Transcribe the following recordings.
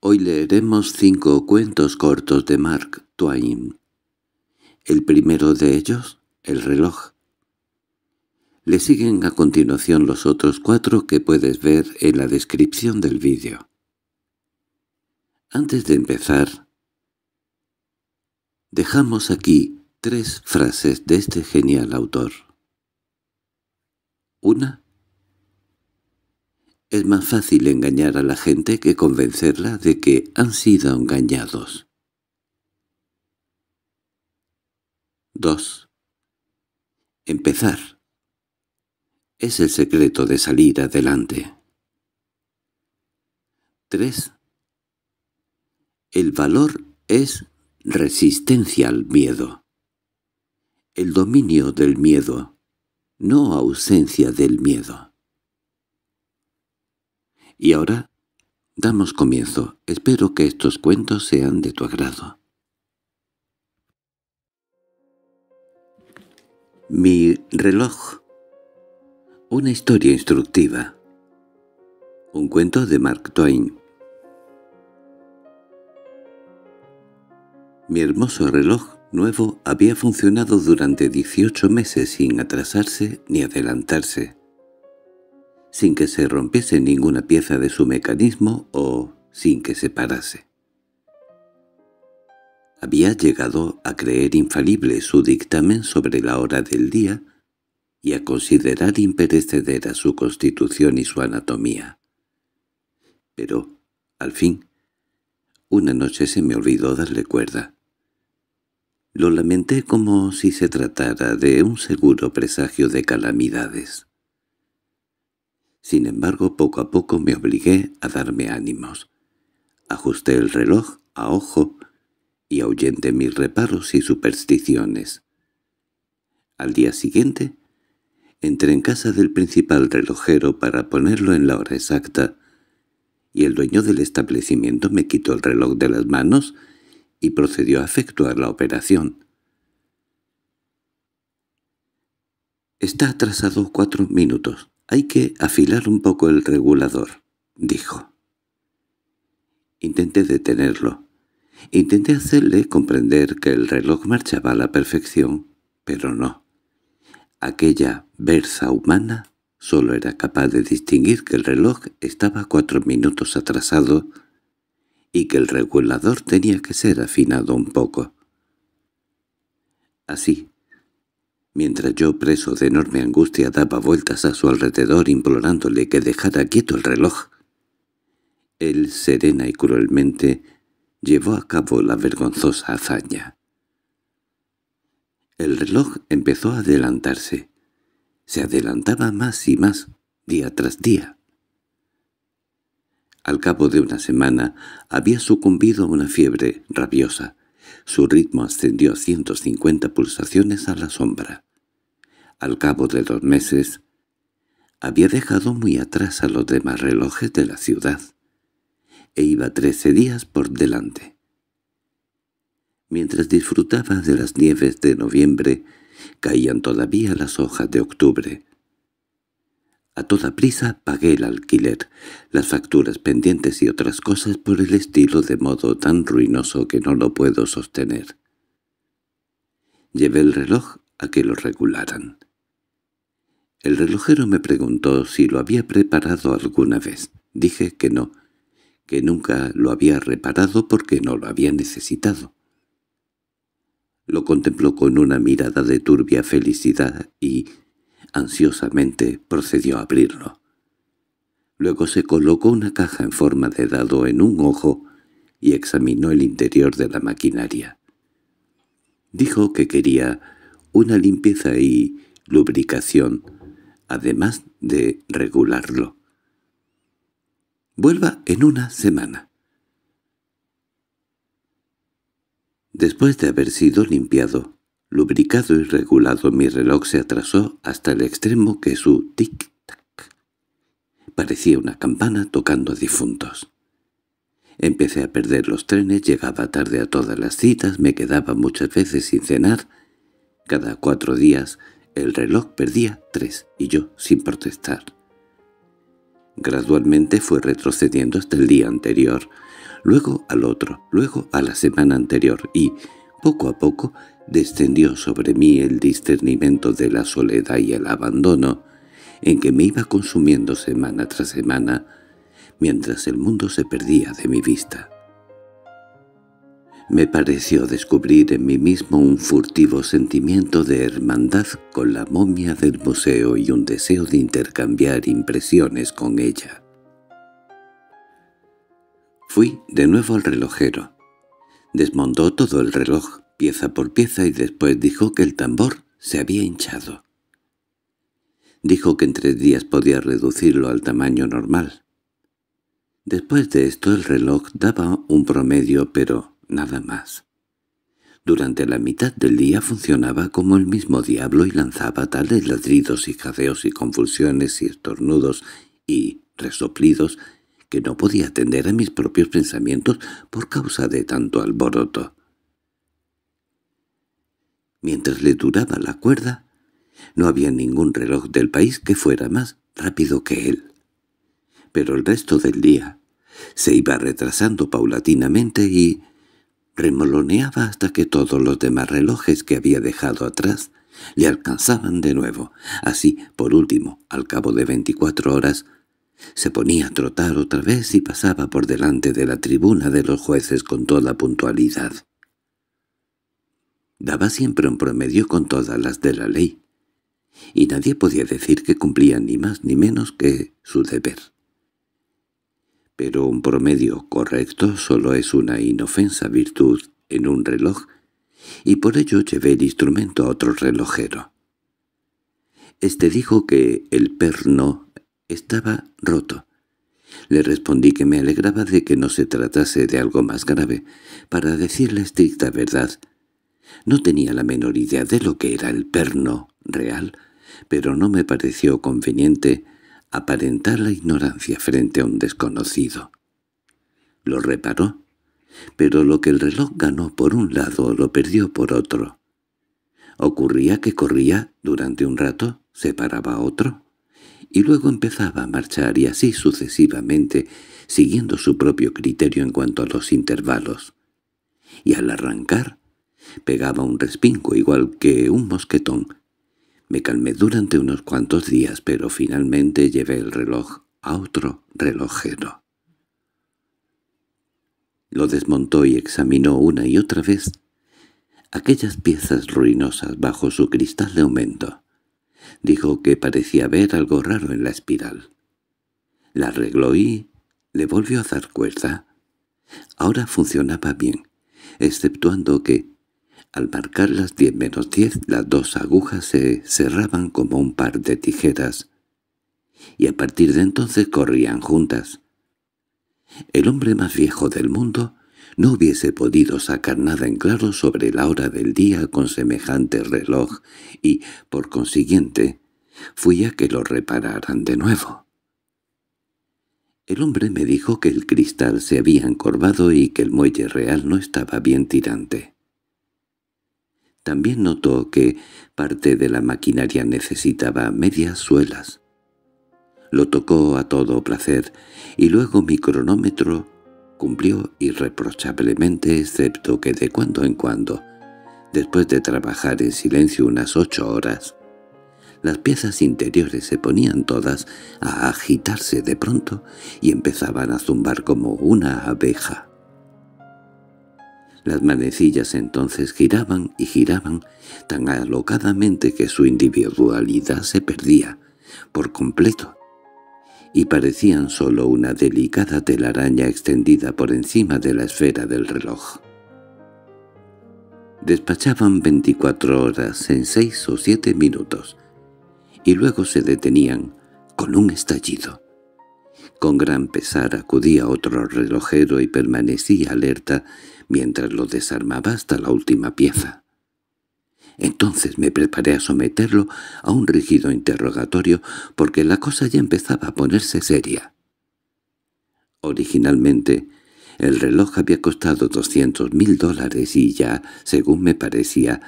Hoy leeremos cinco cuentos cortos de Mark Twain. El primero de ellos, El reloj. Le siguen a continuación los otros cuatro que puedes ver en la descripción del vídeo. Antes de empezar, dejamos aquí tres frases de este genial autor. Una es más fácil engañar a la gente que convencerla de que han sido engañados. 2. Empezar. Es el secreto de salir adelante. 3. El valor es resistencia al miedo. El dominio del miedo, no ausencia del miedo. Y ahora damos comienzo. Espero que estos cuentos sean de tu agrado. Mi reloj. Una historia instructiva. Un cuento de Mark Twain. Mi hermoso reloj nuevo había funcionado durante 18 meses sin atrasarse ni adelantarse sin que se rompiese ninguna pieza de su mecanismo o sin que se parase. Había llegado a creer infalible su dictamen sobre la hora del día y a considerar imperecedera su constitución y su anatomía. Pero, al fin, una noche se me olvidó darle cuerda. Lo lamenté como si se tratara de un seguro presagio de calamidades. Sin embargo, poco a poco me obligué a darme ánimos. Ajusté el reloj a ojo y ahuyenté mis reparos y supersticiones. Al día siguiente, entré en casa del principal relojero para ponerlo en la hora exacta, y el dueño del establecimiento me quitó el reloj de las manos y procedió a efectuar la operación. —Está atrasado cuatro minutos hay que afilar un poco el regulador, dijo. Intenté detenerlo. Intenté hacerle comprender que el reloj marchaba a la perfección, pero no. Aquella versa humana solo era capaz de distinguir que el reloj estaba cuatro minutos atrasado y que el regulador tenía que ser afinado un poco. Así, mientras yo preso de enorme angustia daba vueltas a su alrededor implorándole que dejara quieto el reloj. Él, serena y cruelmente, llevó a cabo la vergonzosa hazaña. El reloj empezó a adelantarse. Se adelantaba más y más, día tras día. Al cabo de una semana había sucumbido a una fiebre rabiosa. Su ritmo ascendió a 150 pulsaciones a la sombra. Al cabo de dos meses, había dejado muy atrás a los demás relojes de la ciudad, e iba trece días por delante. Mientras disfrutaba de las nieves de noviembre, caían todavía las hojas de octubre. A toda prisa pagué el alquiler, las facturas pendientes y otras cosas por el estilo de modo tan ruinoso que no lo puedo sostener. Llevé el reloj a que lo regularan. El relojero me preguntó si lo había preparado alguna vez. Dije que no, que nunca lo había reparado porque no lo había necesitado. Lo contempló con una mirada de turbia felicidad y, ansiosamente, procedió a abrirlo. Luego se colocó una caja en forma de dado en un ojo y examinó el interior de la maquinaria. Dijo que quería una limpieza y lubricación, además de regularlo. Vuelva en una semana. Después de haber sido limpiado, lubricado y regulado, mi reloj se atrasó hasta el extremo que su tic-tac parecía una campana tocando a difuntos. Empecé a perder los trenes, llegaba tarde a todas las citas, me quedaba muchas veces sin cenar. Cada cuatro días el reloj perdía tres, y yo, sin protestar. Gradualmente fue retrocediendo hasta el día anterior, luego al otro, luego a la semana anterior, y, poco a poco, descendió sobre mí el discernimiento de la soledad y el abandono, en que me iba consumiendo semana tras semana, mientras el mundo se perdía de mi vista me pareció descubrir en mí mismo un furtivo sentimiento de hermandad con la momia del museo y un deseo de intercambiar impresiones con ella. Fui de nuevo al relojero. Desmontó todo el reloj, pieza por pieza, y después dijo que el tambor se había hinchado. Dijo que en tres días podía reducirlo al tamaño normal. Después de esto el reloj daba un promedio, pero nada más. Durante la mitad del día funcionaba como el mismo diablo y lanzaba tales ladridos y jadeos y convulsiones y estornudos y resoplidos que no podía atender a mis propios pensamientos por causa de tanto alboroto. Mientras le duraba la cuerda, no había ningún reloj del país que fuera más rápido que él. Pero el resto del día se iba retrasando paulatinamente y Remoloneaba hasta que todos los demás relojes que había dejado atrás le alcanzaban de nuevo. Así, por último, al cabo de veinticuatro horas, se ponía a trotar otra vez y pasaba por delante de la tribuna de los jueces con toda puntualidad. Daba siempre un promedio con todas las de la ley, y nadie podía decir que cumplía ni más ni menos que su deber pero un promedio correcto solo es una inofensa virtud en un reloj, y por ello llevé el instrumento a otro relojero. Este dijo que el perno estaba roto. Le respondí que me alegraba de que no se tratase de algo más grave. Para decir la estricta verdad, no tenía la menor idea de lo que era el perno real, pero no me pareció conveniente aparentar la ignorancia frente a un desconocido. Lo reparó, pero lo que el reloj ganó por un lado lo perdió por otro. Ocurría que corría durante un rato, se paraba otro, y luego empezaba a marchar y así sucesivamente, siguiendo su propio criterio en cuanto a los intervalos. Y al arrancar, pegaba un respingo igual que un mosquetón, me calmé durante unos cuantos días, pero finalmente llevé el reloj a otro relojero. Lo desmontó y examinó una y otra vez aquellas piezas ruinosas bajo su cristal de aumento. Dijo que parecía ver algo raro en la espiral. La arregló y le volvió a dar cuerda. Ahora funcionaba bien, exceptuando que al marcar las diez menos diez, las dos agujas se cerraban como un par de tijeras, y a partir de entonces corrían juntas. El hombre más viejo del mundo no hubiese podido sacar nada en claro sobre la hora del día con semejante reloj, y, por consiguiente, fui a que lo repararan de nuevo. El hombre me dijo que el cristal se había encorvado y que el muelle real no estaba bien tirante. También notó que parte de la maquinaria necesitaba medias suelas. Lo tocó a todo placer, y luego mi cronómetro cumplió irreprochablemente excepto que de cuando en cuando, después de trabajar en silencio unas ocho horas, las piezas interiores se ponían todas a agitarse de pronto y empezaban a zumbar como una abeja. Las manecillas entonces giraban y giraban tan alocadamente que su individualidad se perdía por completo y parecían solo una delicada telaraña extendida por encima de la esfera del reloj. Despachaban 24 horas en seis o siete minutos, y luego se detenían con un estallido. Con gran pesar acudía otro relojero y permanecía alerta mientras lo desarmaba hasta la última pieza. Entonces me preparé a someterlo a un rígido interrogatorio porque la cosa ya empezaba a ponerse seria. Originalmente, el reloj había costado doscientos mil dólares y ya, según me parecía,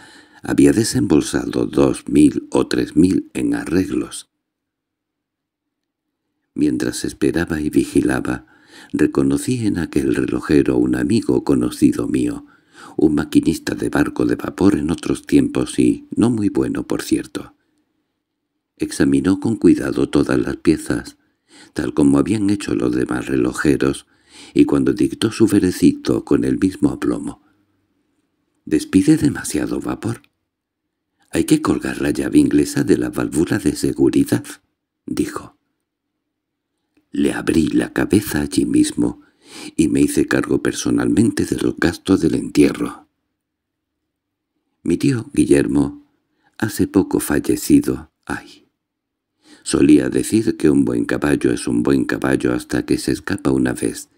había desembolsado dos mil o tres mil en arreglos. Mientras esperaba y vigilaba, Reconocí en aquel relojero un amigo conocido mío, un maquinista de barco de vapor en otros tiempos y no muy bueno, por cierto. Examinó con cuidado todas las piezas, tal como habían hecho los demás relojeros, y cuando dictó su veredicto con el mismo aplomo. «Despide demasiado vapor. Hay que colgar la llave inglesa de la válvula de seguridad», dijo. Le abrí la cabeza allí mismo y me hice cargo personalmente de los gastos del entierro. Mi tío Guillermo, hace poco fallecido, ay, solía decir que un buen caballo es un buen caballo hasta que se escapa una vez,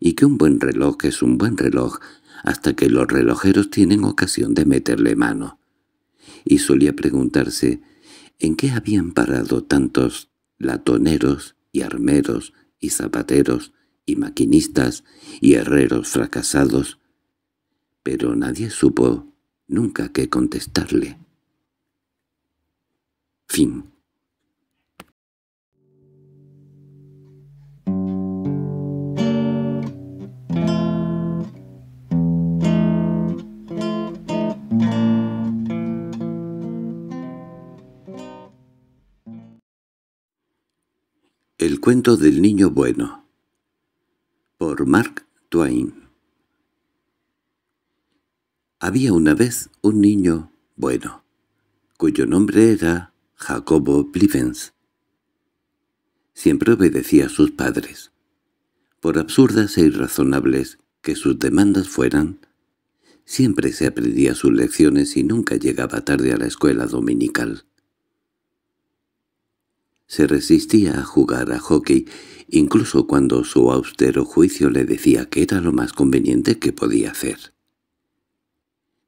y que un buen reloj es un buen reloj hasta que los relojeros tienen ocasión de meterle mano. Y solía preguntarse en qué habían parado tantos latoneros armeros, y zapateros, y maquinistas, y herreros fracasados. Pero nadie supo nunca qué contestarle. Fin Cuento del niño bueno por Mark Twain Había una vez un niño bueno, cuyo nombre era Jacobo Blivens. Siempre obedecía a sus padres. Por absurdas e irrazonables que sus demandas fueran, siempre se aprendía sus lecciones y nunca llegaba tarde a la escuela dominical. Se resistía a jugar a hockey, incluso cuando su austero juicio le decía que era lo más conveniente que podía hacer.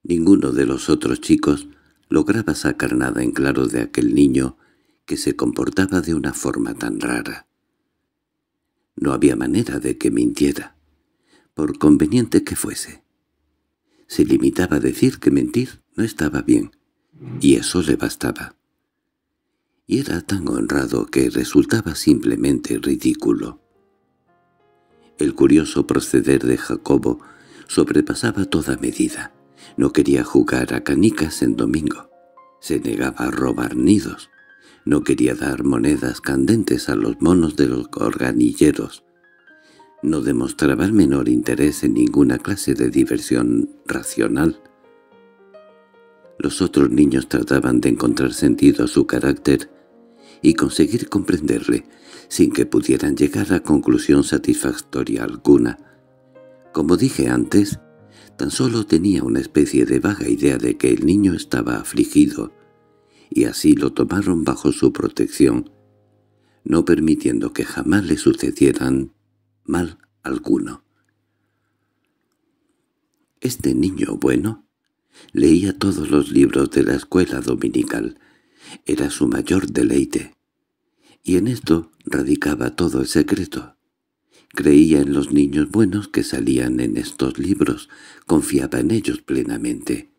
Ninguno de los otros chicos lograba sacar nada en claro de aquel niño que se comportaba de una forma tan rara. No había manera de que mintiera, por conveniente que fuese. Se limitaba a decir que mentir no estaba bien, y eso le bastaba y era tan honrado que resultaba simplemente ridículo. El curioso proceder de Jacobo sobrepasaba toda medida. No quería jugar a canicas en domingo. Se negaba a robar nidos. No quería dar monedas candentes a los monos de los organilleros. No demostraba el menor interés en ninguna clase de diversión racional. Los otros niños trataban de encontrar sentido a su carácter y conseguir comprenderle, sin que pudieran llegar a conclusión satisfactoria alguna. Como dije antes, tan solo tenía una especie de vaga idea de que el niño estaba afligido, y así lo tomaron bajo su protección, no permitiendo que jamás le sucedieran mal alguno. Este niño bueno leía todos los libros de la escuela dominical, era su mayor deleite. Y en esto radicaba todo el secreto. Creía en los niños buenos que salían en estos libros, confiaba en ellos plenamente.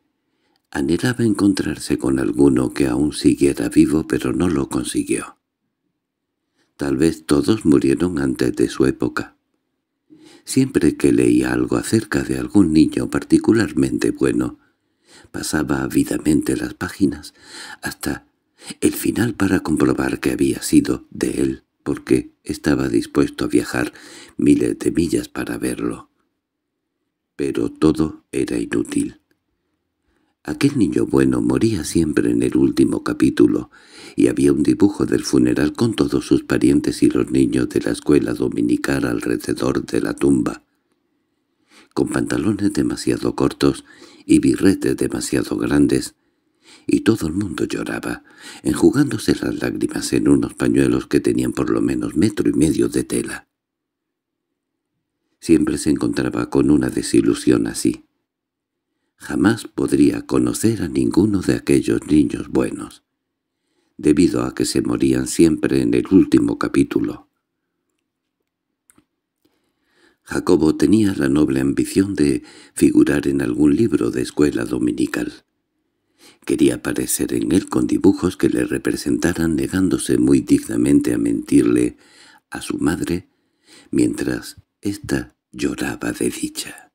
Anhelaba encontrarse con alguno que aún siguiera vivo pero no lo consiguió. Tal vez todos murieron antes de su época. Siempre que leía algo acerca de algún niño particularmente bueno, pasaba ávidamente las páginas hasta el final para comprobar que había sido de él, porque estaba dispuesto a viajar miles de millas para verlo. Pero todo era inútil. Aquel niño bueno moría siempre en el último capítulo, y había un dibujo del funeral con todos sus parientes y los niños de la escuela dominical alrededor de la tumba, con pantalones demasiado cortos y birretes demasiado grandes, y todo el mundo lloraba, enjugándose las lágrimas en unos pañuelos que tenían por lo menos metro y medio de tela. Siempre se encontraba con una desilusión así. Jamás podría conocer a ninguno de aquellos niños buenos, debido a que se morían siempre en el último capítulo. Jacobo tenía la noble ambición de figurar en algún libro de escuela dominical. Quería aparecer en él con dibujos que le representaran negándose muy dignamente a mentirle a su madre, mientras ésta lloraba de dicha.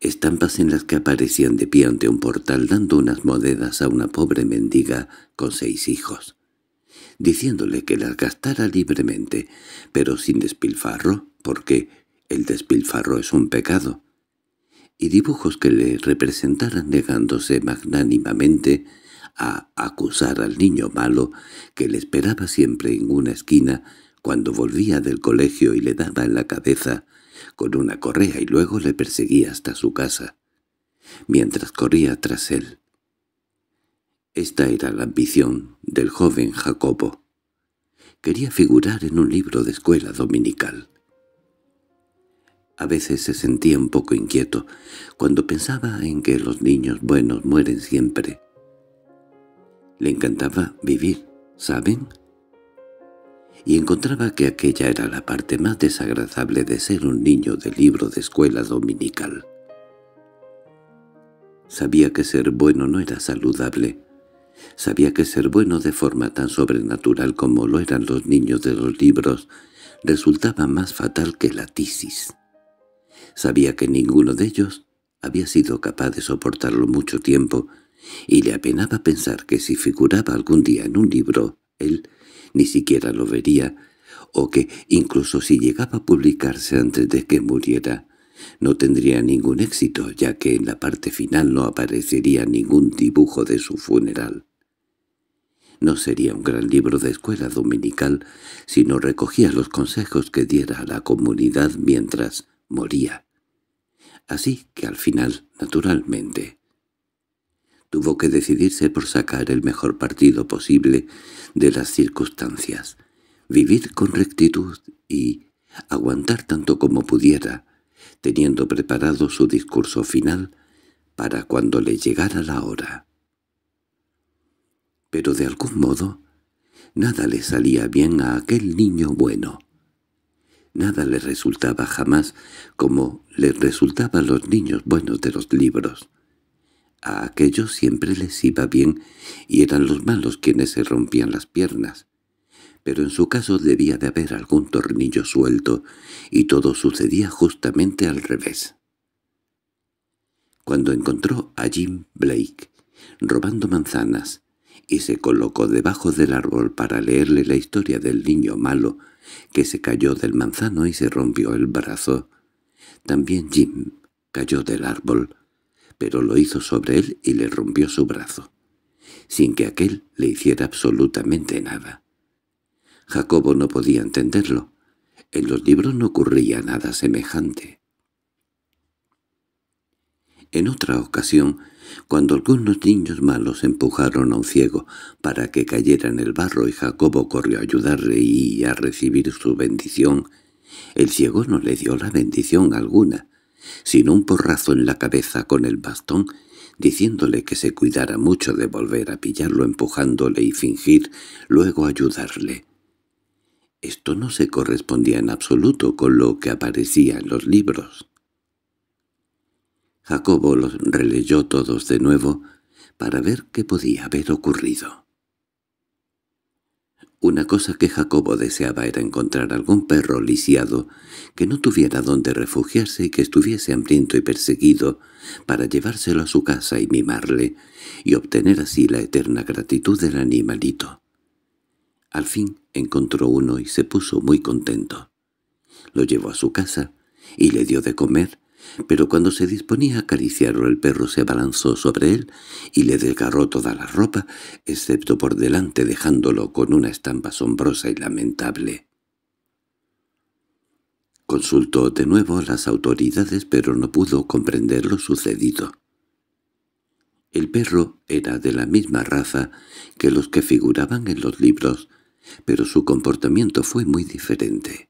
Estampas en las que aparecían de pie ante un portal dando unas monedas a una pobre mendiga con seis hijos, diciéndole que las gastara libremente, pero sin despilfarro, porque el despilfarro es un pecado y dibujos que le representaran negándose magnánimamente a acusar al niño malo que le esperaba siempre en una esquina cuando volvía del colegio y le daba en la cabeza con una correa y luego le perseguía hasta su casa, mientras corría tras él. Esta era la ambición del joven Jacobo. Quería figurar en un libro de escuela dominical. A veces se sentía un poco inquieto cuando pensaba en que los niños buenos mueren siempre. Le encantaba vivir, ¿saben? Y encontraba que aquella era la parte más desagradable de ser un niño de libro de escuela dominical. Sabía que ser bueno no era saludable. Sabía que ser bueno de forma tan sobrenatural como lo eran los niños de los libros resultaba más fatal que la tisis. Sabía que ninguno de ellos había sido capaz de soportarlo mucho tiempo, y le apenaba pensar que si figuraba algún día en un libro, él ni siquiera lo vería, o que, incluso si llegaba a publicarse antes de que muriera, no tendría ningún éxito, ya que en la parte final no aparecería ningún dibujo de su funeral. No sería un gran libro de escuela dominical, sino recogía los consejos que diera a la comunidad mientras moría. Así que al final, naturalmente, tuvo que decidirse por sacar el mejor partido posible de las circunstancias, vivir con rectitud y aguantar tanto como pudiera, teniendo preparado su discurso final para cuando le llegara la hora. Pero de algún modo, nada le salía bien a aquel niño bueno, Nada le resultaba jamás como le resultaba los niños buenos de los libros. A aquellos siempre les iba bien y eran los malos quienes se rompían las piernas. Pero en su caso debía de haber algún tornillo suelto y todo sucedía justamente al revés. Cuando encontró a Jim Blake robando manzanas y se colocó debajo del árbol para leerle la historia del niño malo, que se cayó del manzano y se rompió el brazo. También Jim cayó del árbol, pero lo hizo sobre él y le rompió su brazo, sin que aquel le hiciera absolutamente nada. Jacobo no podía entenderlo. En los libros no ocurría nada semejante. En otra ocasión cuando algunos niños malos empujaron a un ciego para que cayera en el barro y Jacobo corrió a ayudarle y a recibir su bendición, el ciego no le dio la bendición alguna, sino un porrazo en la cabeza con el bastón, diciéndole que se cuidara mucho de volver a pillarlo empujándole y fingir, luego ayudarle. Esto no se correspondía en absoluto con lo que aparecía en los libros. Jacobo los releyó todos de nuevo para ver qué podía haber ocurrido. Una cosa que Jacobo deseaba era encontrar algún perro lisiado que no tuviera dónde refugiarse y que estuviese hambriento y perseguido para llevárselo a su casa y mimarle, y obtener así la eterna gratitud del animalito. Al fin encontró uno y se puso muy contento. Lo llevó a su casa y le dio de comer, pero cuando se disponía a acariciarlo el perro se abalanzó sobre él y le desgarró toda la ropa, excepto por delante dejándolo con una estampa asombrosa y lamentable. Consultó de nuevo a las autoridades pero no pudo comprender lo sucedido. El perro era de la misma raza que los que figuraban en los libros, pero su comportamiento fue muy diferente.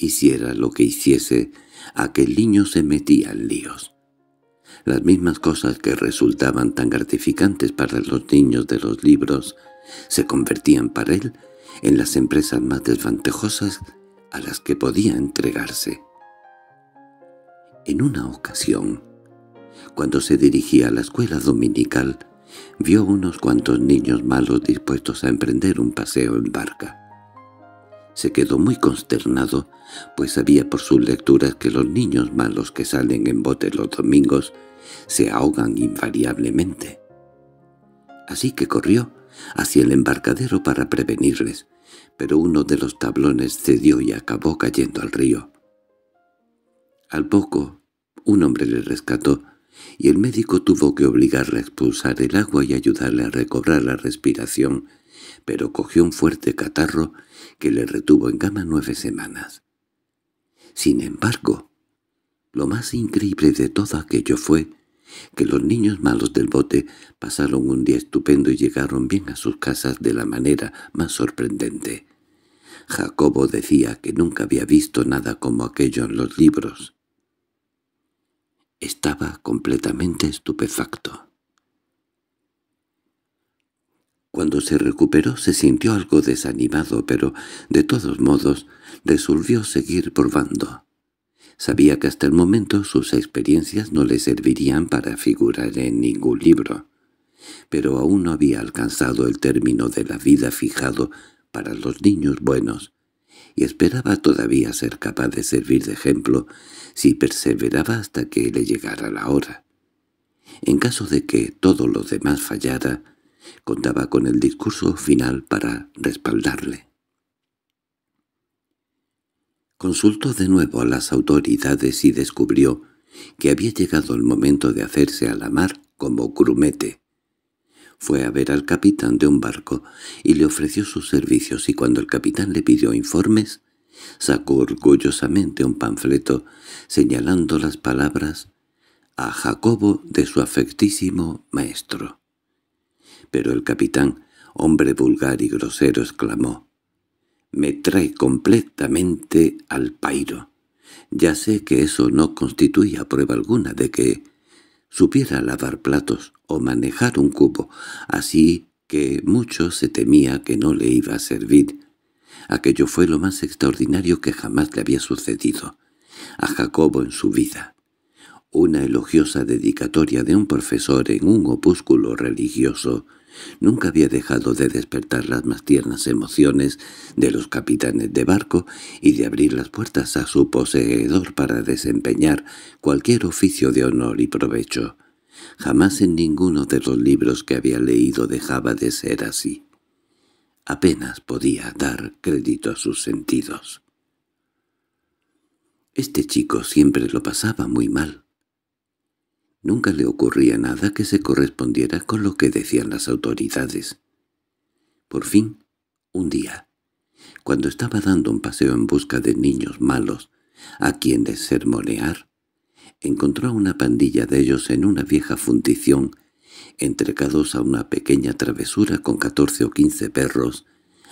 Hiciera lo que hiciese, aquel niño se metía en líos. Las mismas cosas que resultaban tan gratificantes para los niños de los libros se convertían para él en las empresas más desvantajosas a las que podía entregarse. En una ocasión, cuando se dirigía a la escuela dominical, vio unos cuantos niños malos dispuestos a emprender un paseo en barca. Se quedó muy consternado, pues sabía por sus lecturas que los niños malos que salen en bote los domingos se ahogan invariablemente. Así que corrió hacia el embarcadero para prevenirles, pero uno de los tablones cedió y acabó cayendo al río. Al poco, un hombre le rescató, y el médico tuvo que obligarle a expulsar el agua y ayudarle a recobrar la respiración, pero cogió un fuerte catarro que le retuvo en gama nueve semanas. Sin embargo, lo más increíble de todo aquello fue que los niños malos del bote pasaron un día estupendo y llegaron bien a sus casas de la manera más sorprendente. Jacobo decía que nunca había visto nada como aquello en los libros. Estaba completamente estupefacto. Cuando se recuperó se sintió algo desanimado, pero, de todos modos, resolvió seguir probando. Sabía que hasta el momento sus experiencias no le servirían para figurar en ningún libro, pero aún no había alcanzado el término de la vida fijado para los niños buenos, y esperaba todavía ser capaz de servir de ejemplo si perseveraba hasta que le llegara la hora. En caso de que todo lo demás fallara, Contaba con el discurso final para respaldarle. Consultó de nuevo a las autoridades y descubrió que había llegado el momento de hacerse a la mar como grumete. Fue a ver al capitán de un barco y le ofreció sus servicios y cuando el capitán le pidió informes, sacó orgullosamente un panfleto señalando las palabras a Jacobo de su afectísimo maestro pero el capitán, hombre vulgar y grosero, exclamó, «Me trae completamente al pairo». Ya sé que eso no constituía prueba alguna de que supiera lavar platos o manejar un cubo, así que mucho se temía que no le iba a servir. Aquello fue lo más extraordinario que jamás le había sucedido a Jacobo en su vida. Una elogiosa dedicatoria de un profesor en un opúsculo religioso Nunca había dejado de despertar las más tiernas emociones de los capitanes de barco y de abrir las puertas a su poseedor para desempeñar cualquier oficio de honor y provecho. Jamás en ninguno de los libros que había leído dejaba de ser así. Apenas podía dar crédito a sus sentidos. Este chico siempre lo pasaba muy mal. Nunca le ocurría nada que se correspondiera con lo que decían las autoridades. Por fin, un día, cuando estaba dando un paseo en busca de niños malos, a quienes sermonear, encontró a una pandilla de ellos en una vieja fundición, entregados a una pequeña travesura con catorce o quince perros,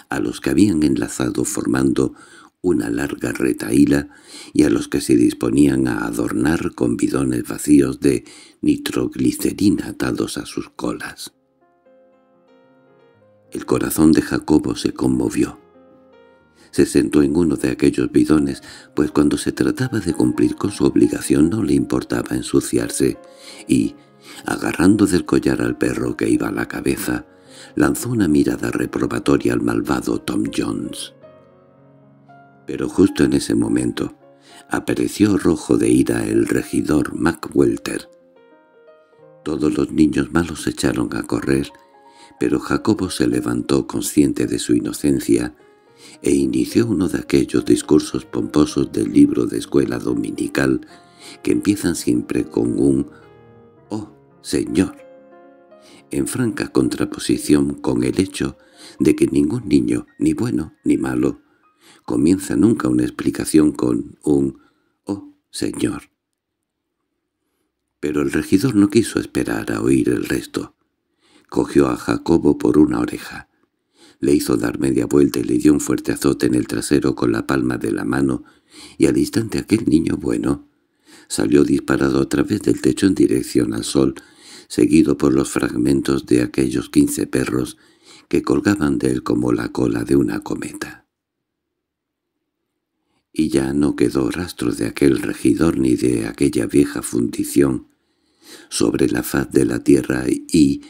a los que habían enlazado formando una larga retaíla y a los que se disponían a adornar con bidones vacíos de nitroglicerina atados a sus colas. El corazón de Jacobo se conmovió. Se sentó en uno de aquellos bidones, pues cuando se trataba de cumplir con su obligación no le importaba ensuciarse, y, agarrando del collar al perro que iba a la cabeza, lanzó una mirada reprobatoria al malvado Tom Jones. Pero justo en ese momento apareció rojo de ira el regidor MacWelter. Todos los niños malos se echaron a correr, pero Jacobo se levantó consciente de su inocencia e inició uno de aquellos discursos pomposos del libro de escuela dominical que empiezan siempre con un «¡Oh, señor!» en franca contraposición con el hecho de que ningún niño, ni bueno ni malo, comienza nunca una explicación con un «Oh, señor». Pero el regidor no quiso esperar a oír el resto. Cogió a Jacobo por una oreja. Le hizo dar media vuelta y le dio un fuerte azote en el trasero con la palma de la mano, y al instante aquel niño bueno salió disparado a través del techo en dirección al sol, seguido por los fragmentos de aquellos quince perros que colgaban de él como la cola de una cometa y ya no quedó rastro de aquel regidor ni de aquella vieja fundición sobre la faz de la tierra y,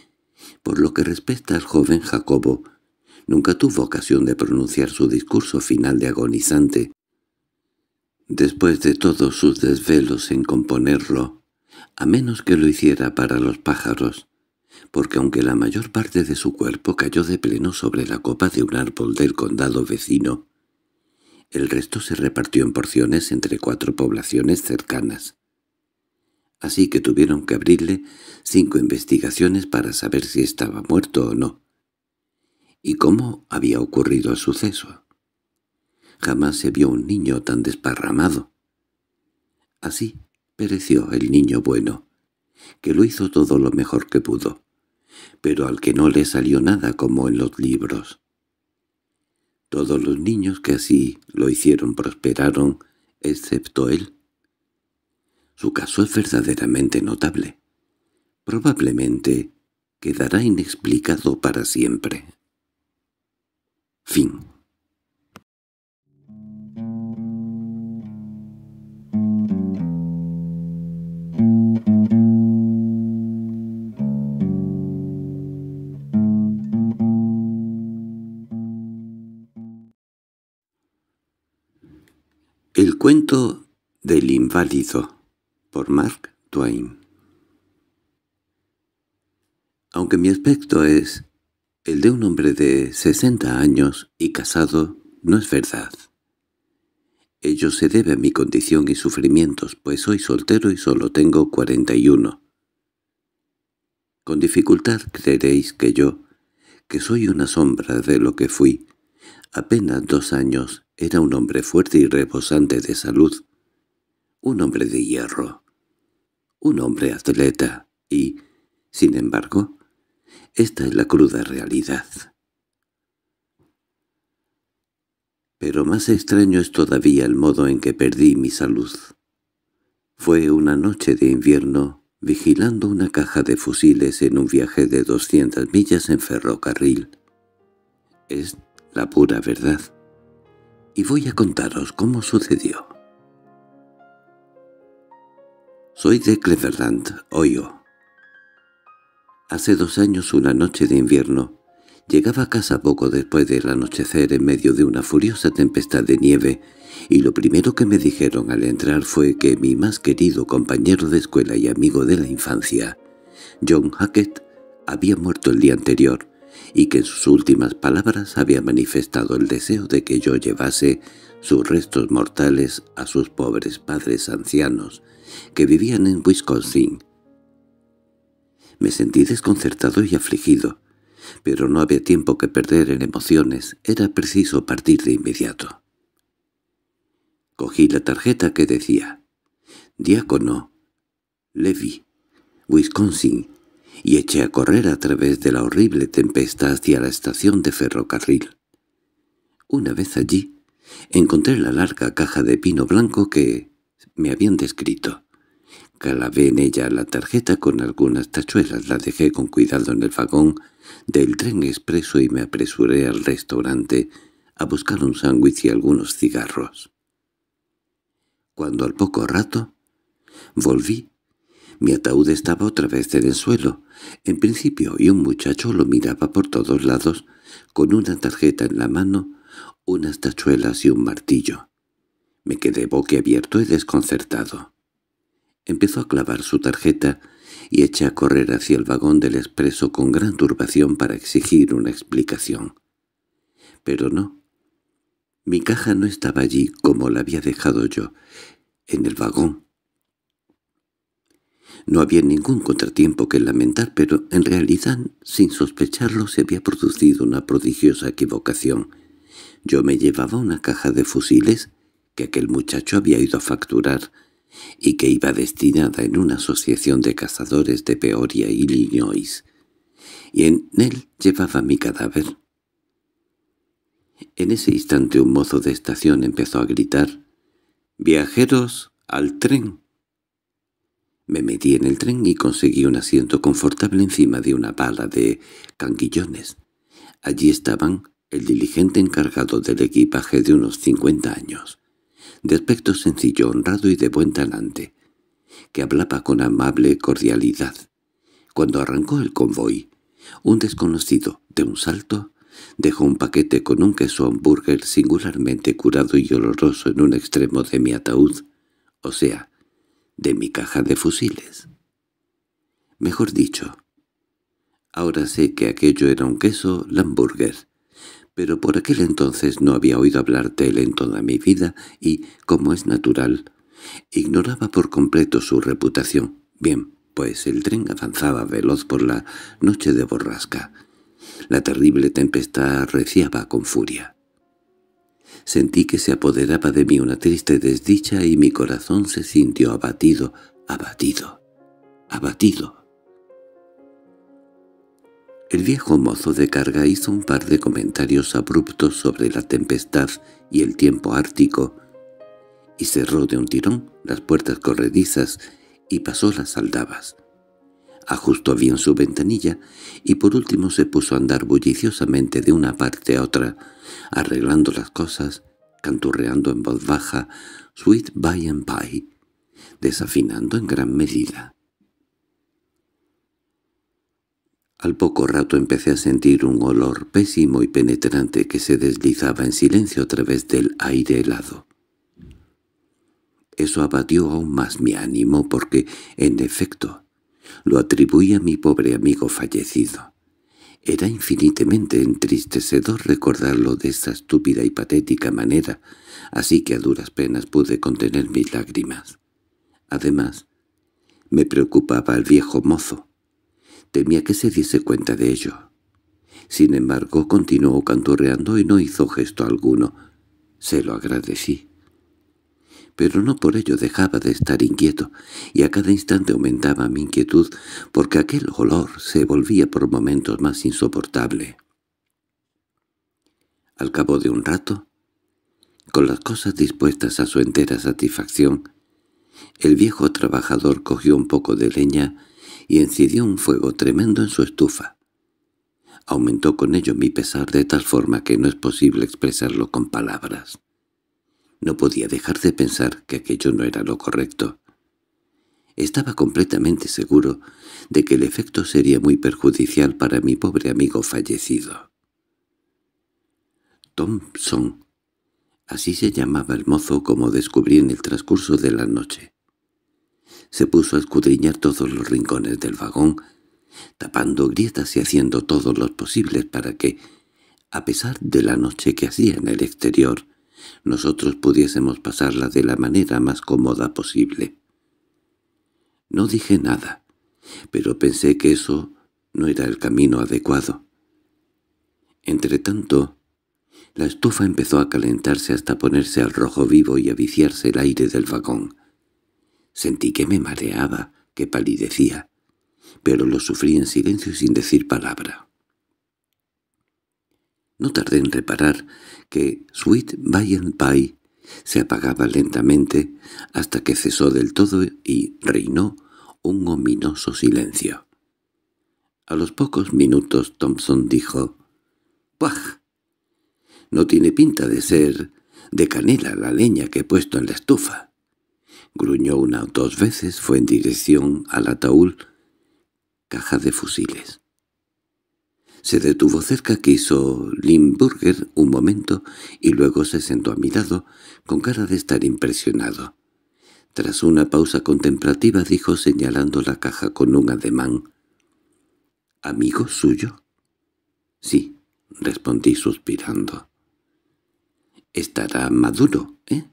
por lo que respecta al joven Jacobo, nunca tuvo ocasión de pronunciar su discurso final de agonizante. Después de todos sus desvelos en componerlo, a menos que lo hiciera para los pájaros, porque aunque la mayor parte de su cuerpo cayó de pleno sobre la copa de un árbol del condado vecino, el resto se repartió en porciones entre cuatro poblaciones cercanas. Así que tuvieron que abrirle cinco investigaciones para saber si estaba muerto o no. ¿Y cómo había ocurrido el suceso? Jamás se vio un niño tan desparramado. Así pereció el niño bueno, que lo hizo todo lo mejor que pudo, pero al que no le salió nada como en los libros. Todos los niños que así lo hicieron prosperaron, excepto él. Su caso es verdaderamente notable. Probablemente quedará inexplicado para siempre. Fin Cuento del inválido por Mark Twain Aunque mi aspecto es el de un hombre de 60 años y casado, no es verdad. Ello se debe a mi condición y sufrimientos, pues soy soltero y solo tengo 41. Con dificultad creeréis que yo, que soy una sombra de lo que fui, Apenas dos años, era un hombre fuerte y rebosante de salud, un hombre de hierro, un hombre atleta, y, sin embargo, esta es la cruda realidad. Pero más extraño es todavía el modo en que perdí mi salud. Fue una noche de invierno, vigilando una caja de fusiles en un viaje de 200 millas en ferrocarril la pura verdad, y voy a contaros cómo sucedió. Soy de Cleveland, Ohio. Hace dos años una noche de invierno, llegaba a casa poco después del anochecer en medio de una furiosa tempestad de nieve, y lo primero que me dijeron al entrar fue que mi más querido compañero de escuela y amigo de la infancia, John Hackett, había muerto el día anterior, y que en sus últimas palabras había manifestado el deseo de que yo llevase sus restos mortales a sus pobres padres ancianos, que vivían en Wisconsin. Me sentí desconcertado y afligido, pero no había tiempo que perder en emociones, era preciso partir de inmediato. Cogí la tarjeta que decía «Diácono, Levy, Wisconsin, y eché a correr a través de la horrible tempestad hacia la estación de ferrocarril. Una vez allí, encontré la larga caja de pino blanco que me habían descrito. Calavé en ella la tarjeta con algunas tachuelas, la dejé con cuidado en el vagón del tren expreso y me apresuré al restaurante a buscar un sándwich y algunos cigarros. Cuando al poco rato volví mi ataúd estaba otra vez en el suelo. En principio, y un muchacho lo miraba por todos lados, con una tarjeta en la mano, unas tachuelas y un martillo. Me quedé boquiabierto y desconcertado. Empezó a clavar su tarjeta y eché a correr hacia el vagón del expreso con gran turbación para exigir una explicación. Pero no. Mi caja no estaba allí como la había dejado yo, en el vagón. No había ningún contratiempo que lamentar, pero en realidad, sin sospecharlo, se había producido una prodigiosa equivocación. Yo me llevaba una caja de fusiles que aquel muchacho había ido a facturar y que iba destinada en una asociación de cazadores de Peoria, y Illinois, y en él llevaba mi cadáver. En ese instante un mozo de estación empezó a gritar «¡Viajeros, al tren!» Me metí en el tren y conseguí un asiento confortable encima de una pala de canguillones. Allí estaban el diligente encargado del equipaje de unos cincuenta años, de aspecto sencillo, honrado y de buen talante, que hablaba con amable cordialidad. Cuando arrancó el convoy, un desconocido, de un salto, dejó un paquete con un queso hamburger singularmente curado y oloroso en un extremo de mi ataúd, o sea, de mi caja de fusiles. Mejor dicho, ahora sé que aquello era un queso Lamburger, pero por aquel entonces no había oído hablar de él en toda mi vida y, como es natural, ignoraba por completo su reputación. Bien, pues el tren avanzaba veloz por la noche de borrasca. La terrible tempestad arreciaba con furia. Sentí que se apoderaba de mí una triste desdicha y mi corazón se sintió abatido, abatido, abatido. El viejo mozo de carga hizo un par de comentarios abruptos sobre la tempestad y el tiempo ártico, y cerró de un tirón las puertas corredizas y pasó las aldabas ajustó bien su ventanilla y por último se puso a andar bulliciosamente de una parte a otra, arreglando las cosas, canturreando en voz baja «Sweet by and by», desafinando en gran medida. Al poco rato empecé a sentir un olor pésimo y penetrante que se deslizaba en silencio a través del aire helado. Eso abatió aún más mi ánimo porque, en efecto, lo atribuí a mi pobre amigo fallecido. Era infinitamente entristecedor recordarlo de esa estúpida y patética manera, así que a duras penas pude contener mis lágrimas. Además, me preocupaba el viejo mozo. Temía que se diese cuenta de ello. Sin embargo, continuó canturreando y no hizo gesto alguno. Se lo agradecí pero no por ello dejaba de estar inquieto, y a cada instante aumentaba mi inquietud porque aquel olor se volvía por momentos más insoportable. Al cabo de un rato, con las cosas dispuestas a su entera satisfacción, el viejo trabajador cogió un poco de leña y incidió un fuego tremendo en su estufa. Aumentó con ello mi pesar de tal forma que no es posible expresarlo con palabras. No podía dejar de pensar que aquello no era lo correcto. Estaba completamente seguro de que el efecto sería muy perjudicial para mi pobre amigo fallecido. Thompson. Así se llamaba el mozo como descubrí en el transcurso de la noche. Se puso a escudriñar todos los rincones del vagón, tapando grietas y haciendo todos los posibles para que, a pesar de la noche que hacía en el exterior, nosotros pudiésemos pasarla de la manera más cómoda posible. No dije nada, pero pensé que eso no era el camino adecuado. Entretanto, la estufa empezó a calentarse hasta ponerse al rojo vivo y a viciarse el aire del vagón. Sentí que me mareaba, que palidecía, pero lo sufrí en silencio y sin decir palabra. No tardé en reparar que Sweet By and Pie se apagaba lentamente hasta que cesó del todo y reinó un ominoso silencio. A los pocos minutos Thompson dijo, «¡Puaj! No tiene pinta de ser de canela la leña que he puesto en la estufa». Gruñó una o dos veces, fue en dirección al ataúd, caja de fusiles. Se detuvo cerca quiso Limburger un momento y luego se sentó a mi lado, con cara de estar impresionado. Tras una pausa contemplativa dijo señalando la caja con un ademán. —¿Amigo suyo? —Sí —respondí suspirando. —Estará maduro, ¿eh?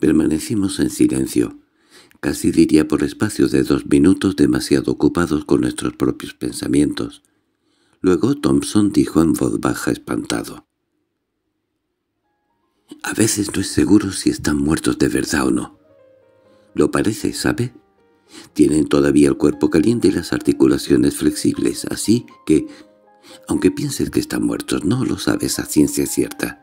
Permanecimos en silencio, casi diría por espacio de dos minutos demasiado ocupados con nuestros propios pensamientos. Luego Thompson dijo en voz baja espantado. —A veces no es seguro si están muertos de verdad o no. Lo parece, ¿sabe? Tienen todavía el cuerpo caliente y las articulaciones flexibles, así que, aunque pienses que están muertos, no lo sabes a ciencia cierta.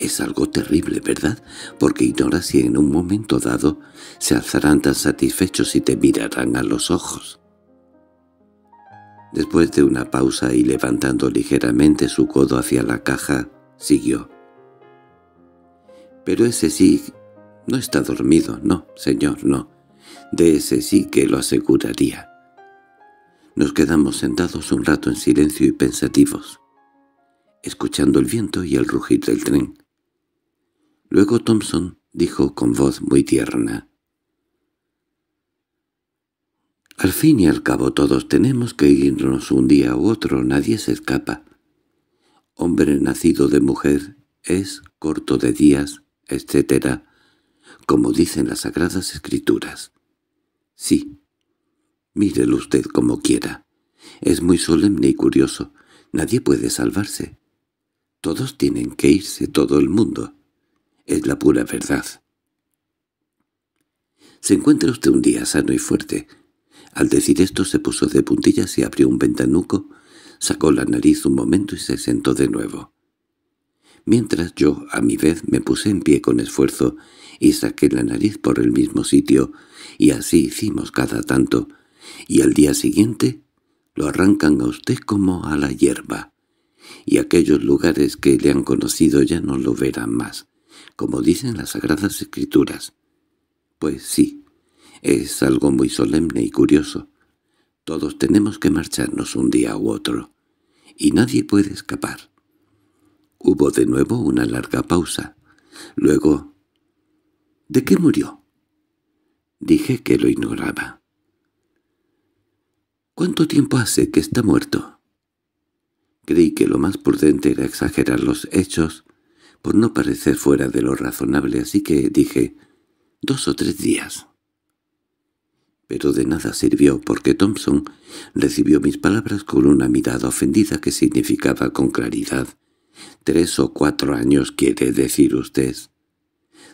Es algo terrible, ¿verdad? Porque ignoras si en un momento dado se alzarán tan satisfechos y te mirarán a los ojos. Después de una pausa y levantando ligeramente su codo hacia la caja, siguió. —Pero ese sí no está dormido, no, señor, no. De ese sí que lo aseguraría. Nos quedamos sentados un rato en silencio y pensativos, escuchando el viento y el rugir del tren. Luego Thompson dijo con voz muy tierna, al fin y al cabo todos tenemos que irnos un día u otro, nadie se escapa. Hombre nacido de mujer es corto de días, etc., como dicen las Sagradas Escrituras. Sí, mírelo usted como quiera. Es muy solemne y curioso. Nadie puede salvarse. Todos tienen que irse, todo el mundo. Es la pura verdad. Se encuentra usted un día sano y fuerte, al decir esto se puso de puntillas y abrió un ventanuco, sacó la nariz un momento y se sentó de nuevo. Mientras yo, a mi vez, me puse en pie con esfuerzo y saqué la nariz por el mismo sitio, y así hicimos cada tanto, y al día siguiente lo arrancan a usted como a la hierba, y aquellos lugares que le han conocido ya no lo verán más, como dicen las Sagradas Escrituras. Pues sí, es algo muy solemne y curioso. Todos tenemos que marcharnos un día u otro, y nadie puede escapar. Hubo de nuevo una larga pausa. Luego... —¿De qué murió? Dije que lo ignoraba. —¿Cuánto tiempo hace que está muerto? Creí que lo más prudente era exagerar los hechos, por no parecer fuera de lo razonable, así que dije «dos o tres días». Pero de nada sirvió porque Thompson recibió mis palabras con una mirada ofendida que significaba con claridad. «Tres o cuatro años quiere decir usted».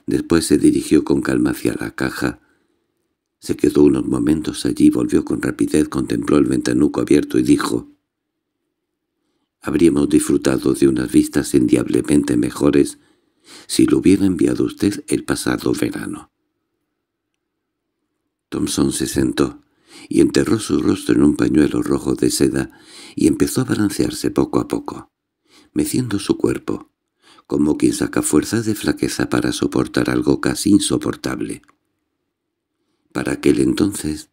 Después se dirigió con calma hacia la caja. Se quedó unos momentos allí, volvió con rapidez, contempló el ventanuco abierto y dijo «Habríamos disfrutado de unas vistas endiablemente mejores si lo hubiera enviado usted el pasado verano. Thompson se sentó y enterró su rostro en un pañuelo rojo de seda y empezó a balancearse poco a poco, meciendo su cuerpo, como quien saca fuerzas de flaqueza para soportar algo casi insoportable. Para aquel entonces,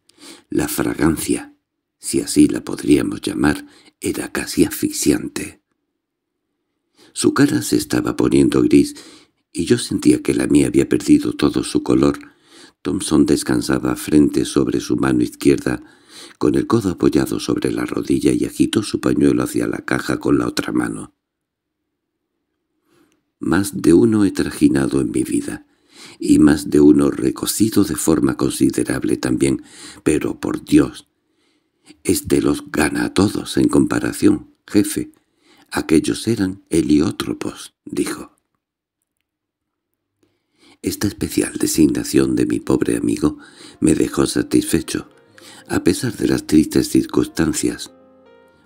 la fragancia, si así la podríamos llamar, era casi asfixiante. Su cara se estaba poniendo gris y yo sentía que la mía había perdido todo su color Thompson descansaba frente sobre su mano izquierda, con el codo apoyado sobre la rodilla y agitó su pañuelo hacia la caja con la otra mano. Más de uno he trajinado en mi vida, y más de uno recocido de forma considerable también, pero por Dios, este los gana a todos en comparación, jefe. Aquellos eran heliótropos, dijo. Esta especial designación de mi pobre amigo me dejó satisfecho, a pesar de las tristes circunstancias,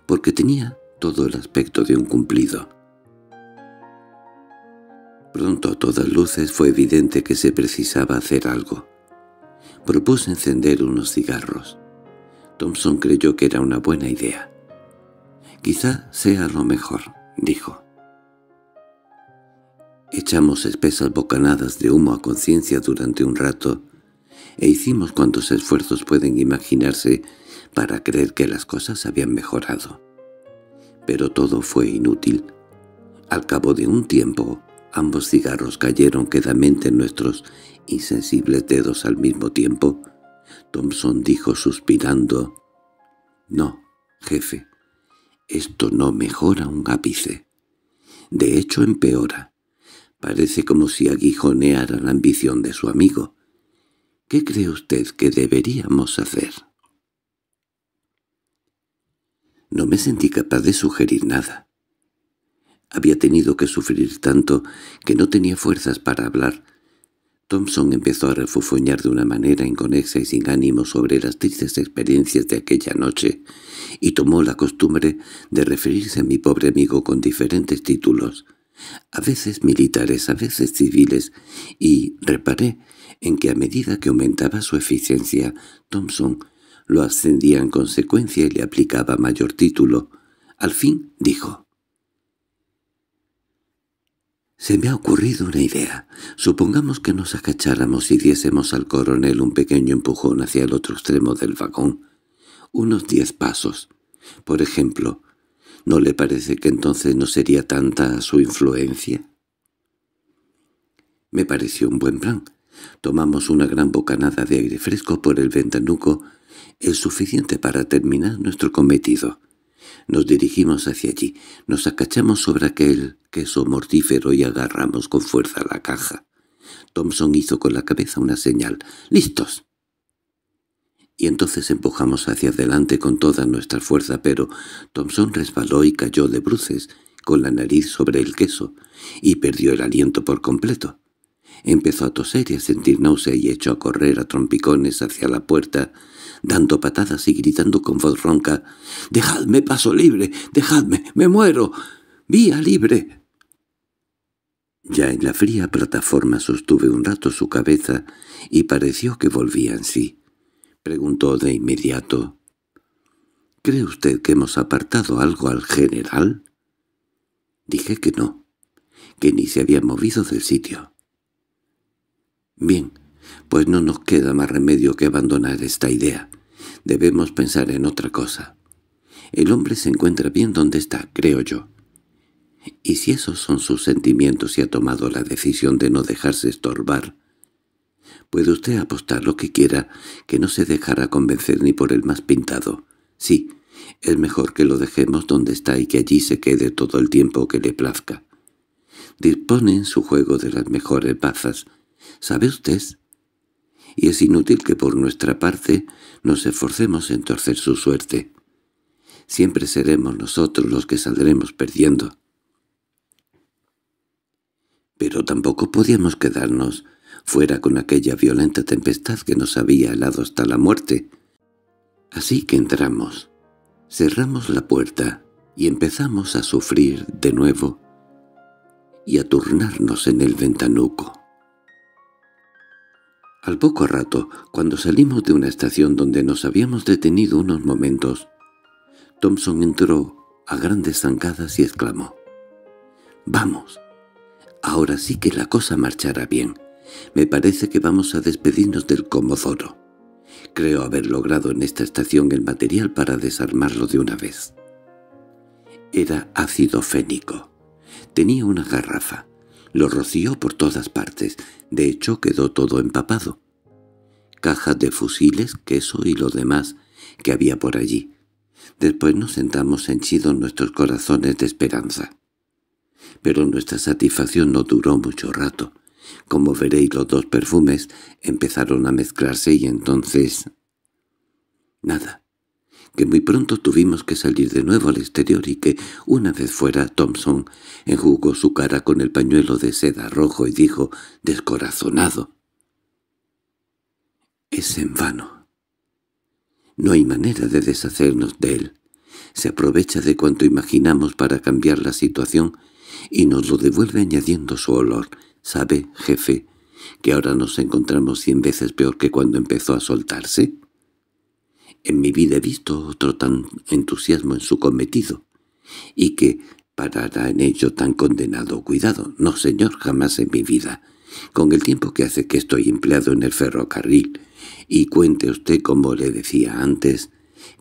porque tenía todo el aspecto de un cumplido. Pronto a todas luces fue evidente que se precisaba hacer algo. Propuse encender unos cigarros. Thompson creyó que era una buena idea. «Quizá sea lo mejor», dijo. Echamos espesas bocanadas de humo a conciencia durante un rato e hicimos cuantos esfuerzos pueden imaginarse para creer que las cosas habían mejorado. Pero todo fue inútil. Al cabo de un tiempo, ambos cigarros cayeron quedamente en nuestros insensibles dedos al mismo tiempo. Thompson dijo suspirando, «No, jefe, esto no mejora un ápice. De hecho empeora. Parece como si aguijoneara la ambición de su amigo. ¿Qué cree usted que deberíamos hacer? No me sentí capaz de sugerir nada. Había tenido que sufrir tanto que no tenía fuerzas para hablar. Thompson empezó a refufoñar de una manera inconexa y sin ánimo sobre las tristes experiencias de aquella noche, y tomó la costumbre de referirse a mi pobre amigo con diferentes títulos, a veces militares, a veces civiles, y reparé en que a medida que aumentaba su eficiencia, Thompson lo ascendía en consecuencia y le aplicaba mayor título. Al fin dijo, «Se me ha ocurrido una idea. Supongamos que nos acacháramos y diésemos al coronel un pequeño empujón hacia el otro extremo del vagón, unos diez pasos. Por ejemplo, ¿No le parece que entonces no sería tanta su influencia? Me pareció un buen plan. Tomamos una gran bocanada de aire fresco por el ventanuco, el suficiente para terminar nuestro cometido. Nos dirigimos hacia allí, nos acachamos sobre aquel queso mortífero y agarramos con fuerza la caja. Thompson hizo con la cabeza una señal. —¡Listos! y entonces empujamos hacia adelante con toda nuestra fuerza, pero Thomson resbaló y cayó de bruces, con la nariz sobre el queso, y perdió el aliento por completo. Empezó a toser y a sentir náusea y echó a correr a trompicones hacia la puerta, dando patadas y gritando con voz ronca, «¡Dejadme paso libre! ¡Dejadme! ¡Me muero! ¡Vía libre!» Ya en la fría plataforma sostuve un rato su cabeza y pareció que volvía en sí. —preguntó de inmediato—. —¿Cree usted que hemos apartado algo al general? Dije que no, que ni se había movido del sitio. —Bien, pues no nos queda más remedio que abandonar esta idea. Debemos pensar en otra cosa. El hombre se encuentra bien donde está, creo yo. Y si esos son sus sentimientos y ha tomado la decisión de no dejarse estorbar, Puede usted apostar lo que quiera, que no se dejará convencer ni por el más pintado. Sí, es mejor que lo dejemos donde está y que allí se quede todo el tiempo que le plazca. Dispone en su juego de las mejores bazas. ¿Sabe usted? Y es inútil que por nuestra parte nos esforcemos en torcer su suerte. Siempre seremos nosotros los que saldremos perdiendo. Pero tampoco podíamos quedarnos fuera con aquella violenta tempestad que nos había helado hasta la muerte. Así que entramos, cerramos la puerta y empezamos a sufrir de nuevo y a turnarnos en el ventanuco. Al poco rato, cuando salimos de una estación donde nos habíamos detenido unos momentos, Thompson entró a grandes zancadas y exclamó. «¡Vamos! Ahora sí que la cosa marchará bien. Me parece que vamos a despedirnos del Comodoro. Creo haber logrado en esta estación el material para desarmarlo de una vez. Era ácido fénico. Tenía una garrafa. Lo roció por todas partes. De hecho, quedó todo empapado. Cajas de fusiles, queso y lo demás que había por allí. Después nos sentamos henchidos nuestros corazones de esperanza. Pero nuestra satisfacción no duró mucho rato. Como veréis los dos perfumes empezaron a mezclarse y entonces... Nada, que muy pronto tuvimos que salir de nuevo al exterior y que, una vez fuera, Thompson enjugó su cara con el pañuelo de seda rojo y dijo, descorazonado, «Es en vano. No hay manera de deshacernos de él. Se aprovecha de cuanto imaginamos para cambiar la situación y nos lo devuelve añadiendo su olor, ¿Sabe, jefe, que ahora nos encontramos cien veces peor que cuando empezó a soltarse? En mi vida he visto otro tan entusiasmo en su cometido, y que parará en ello tan condenado cuidado. No, señor, jamás en mi vida. Con el tiempo que hace que estoy empleado en el ferrocarril, y cuente usted, como le decía antes,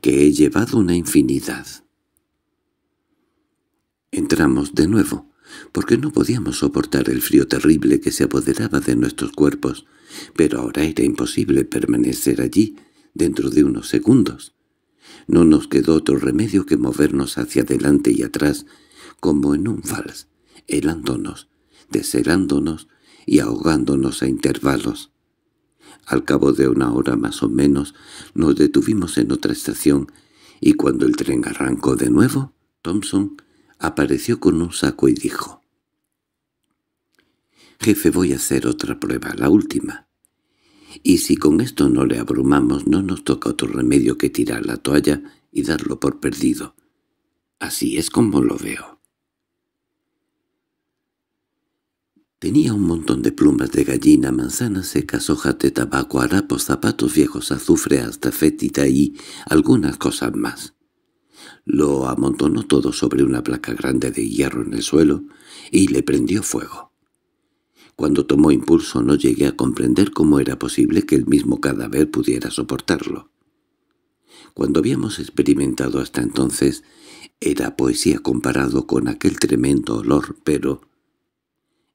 que he llevado una infinidad. Entramos de nuevo porque no podíamos soportar el frío terrible que se apoderaba de nuestros cuerpos, pero ahora era imposible permanecer allí dentro de unos segundos. No nos quedó otro remedio que movernos hacia adelante y atrás, como en un vals, helándonos, deshelándonos y ahogándonos a intervalos. Al cabo de una hora más o menos nos detuvimos en otra estación, y cuando el tren arrancó de nuevo, Thompson apareció con un saco y dijo. «Jefe, voy a hacer otra prueba, la última. Y si con esto no le abrumamos, no nos toca otro remedio que tirar la toalla y darlo por perdido. Así es como lo veo». Tenía un montón de plumas de gallina, manzanas secas, hojas de tabaco, harapos, zapatos viejos, azufre, hasta fétida y algunas cosas más lo amontonó todo sobre una placa grande de hierro en el suelo y le prendió fuego. Cuando tomó impulso no llegué a comprender cómo era posible que el mismo cadáver pudiera soportarlo. Cuando habíamos experimentado hasta entonces, era poesía comparado con aquel tremendo olor, pero...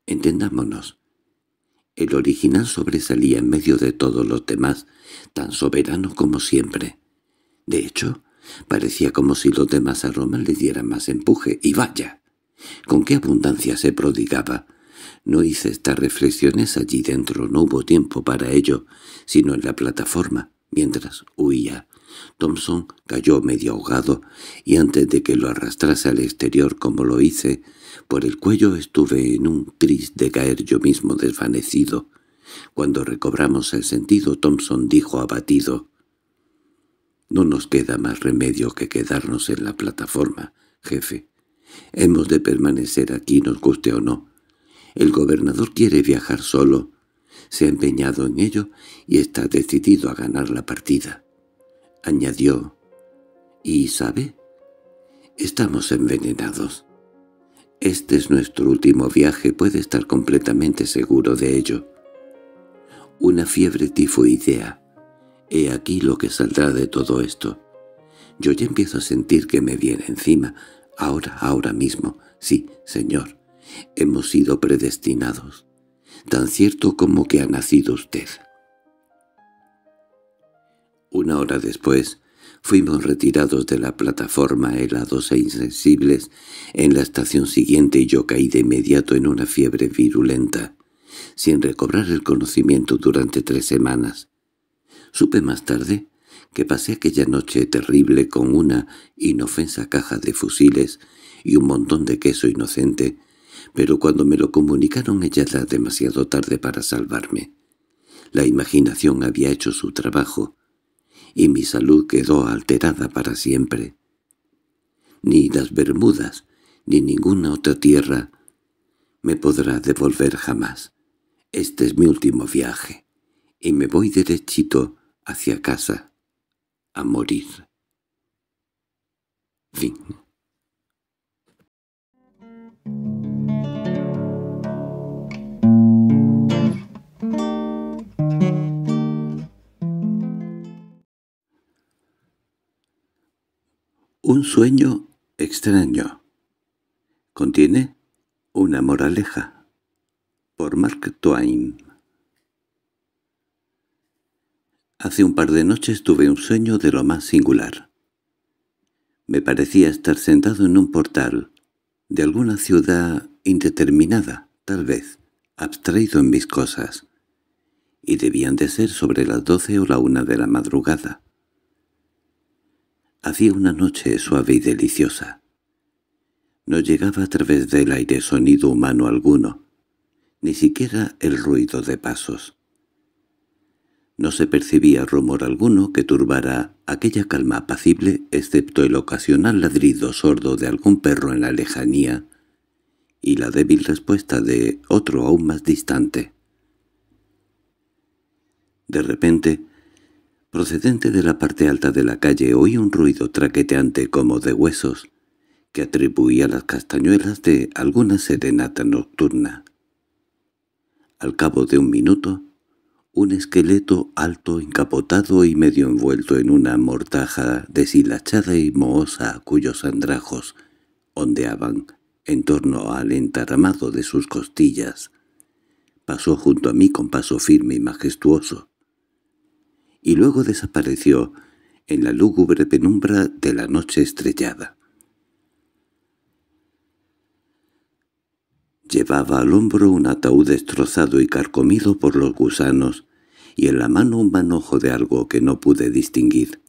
Entendámonos, el original sobresalía en medio de todos los demás, tan soberano como siempre. De hecho, Parecía como si los demás aromas le dieran más empuje, y vaya, con qué abundancia se prodigaba. No hice estas reflexiones allí dentro, no hubo tiempo para ello, sino en la plataforma, mientras huía. Thompson cayó medio ahogado, y antes de que lo arrastrase al exterior como lo hice, por el cuello estuve en un tris de caer yo mismo desvanecido. Cuando recobramos el sentido, Thompson dijo abatido, no nos queda más remedio que quedarnos en la plataforma, jefe. Hemos de permanecer aquí, nos guste o no. El gobernador quiere viajar solo. Se ha empeñado en ello y está decidido a ganar la partida. Añadió, ¿y sabe? Estamos envenenados. Este es nuestro último viaje, puede estar completamente seguro de ello. Una fiebre tifoidea He aquí lo que saldrá de todo esto. Yo ya empiezo a sentir que me viene encima, ahora, ahora mismo. Sí, señor, hemos sido predestinados, tan cierto como que ha nacido usted. Una hora después, fuimos retirados de la plataforma helados e insensibles en la estación siguiente y yo caí de inmediato en una fiebre virulenta, sin recobrar el conocimiento durante tres semanas. Supe más tarde que pasé aquella noche terrible con una inofensa caja de fusiles y un montón de queso inocente, pero cuando me lo comunicaron ella era demasiado tarde para salvarme. La imaginación había hecho su trabajo, y mi salud quedó alterada para siempre. Ni las Bermudas, ni ninguna otra tierra me podrá devolver jamás. Este es mi último viaje, y me voy derechito hacia casa, a morir. Un sueño extraño. Contiene una moraleja. Por Mark Twain Hace un par de noches tuve un sueño de lo más singular. Me parecía estar sentado en un portal de alguna ciudad indeterminada, tal vez, abstraído en mis cosas, y debían de ser sobre las doce o la una de la madrugada. Hacía una noche suave y deliciosa. No llegaba a través del aire sonido humano alguno, ni siquiera el ruido de pasos. No se percibía rumor alguno que turbara aquella calma apacible, excepto el ocasional ladrido sordo de algún perro en la lejanía y la débil respuesta de otro aún más distante. De repente, procedente de la parte alta de la calle oí un ruido traqueteante como de huesos, que atribuía las castañuelas de alguna serenata nocturna. Al cabo de un minuto, un esqueleto alto encapotado y medio envuelto en una mortaja deshilachada y mohosa cuyos andrajos ondeaban en torno al entaramado de sus costillas. Pasó junto a mí con paso firme y majestuoso, y luego desapareció en la lúgubre penumbra de la noche estrellada. Llevaba al hombro un ataúd destrozado y carcomido por los gusanos, y en la mano un manojo de algo que no pude distinguir.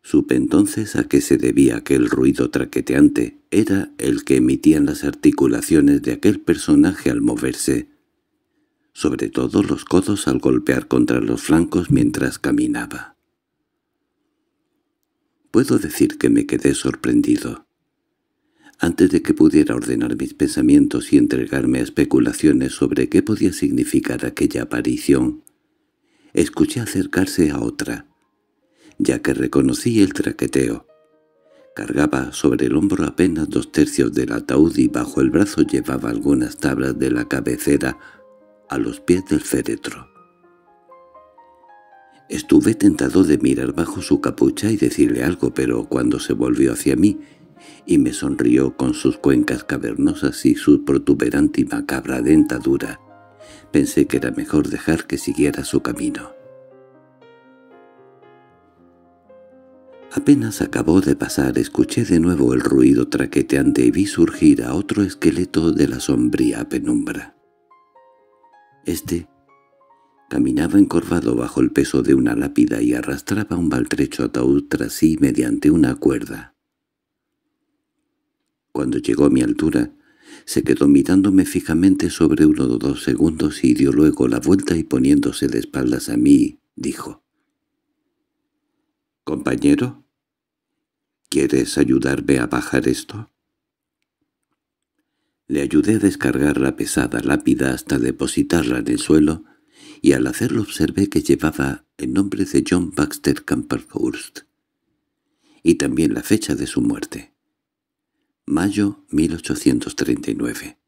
Supe entonces a qué se debía aquel ruido traqueteante. Era el que emitían las articulaciones de aquel personaje al moverse, sobre todo los codos al golpear contra los flancos mientras caminaba. Puedo decir que me quedé sorprendido. Antes de que pudiera ordenar mis pensamientos y entregarme a especulaciones sobre qué podía significar aquella aparición, escuché acercarse a otra, ya que reconocí el traqueteo. Cargaba sobre el hombro apenas dos tercios del ataúd y bajo el brazo llevaba algunas tablas de la cabecera a los pies del féretro. Estuve tentado de mirar bajo su capucha y decirle algo, pero cuando se volvió hacia mí y me sonrió con sus cuencas cavernosas y su protuberante y macabra dentadura, Pensé que era mejor dejar que siguiera su camino. Apenas acabó de pasar, escuché de nuevo el ruido traqueteante y vi surgir a otro esqueleto de la sombría penumbra. Este caminaba encorvado bajo el peso de una lápida y arrastraba un maltrecho ataúd tras sí mediante una cuerda. Cuando llegó a mi altura, se quedó mirándome fijamente sobre uno o dos segundos y dio luego la vuelta y poniéndose de espaldas a mí, dijo. —¿Compañero? ¿Quieres ayudarme a bajar esto? Le ayudé a descargar la pesada lápida hasta depositarla en el suelo, y al hacerlo observé que llevaba el nombre de John Baxter Camperhurst y también la fecha de su muerte. Mayo 1839.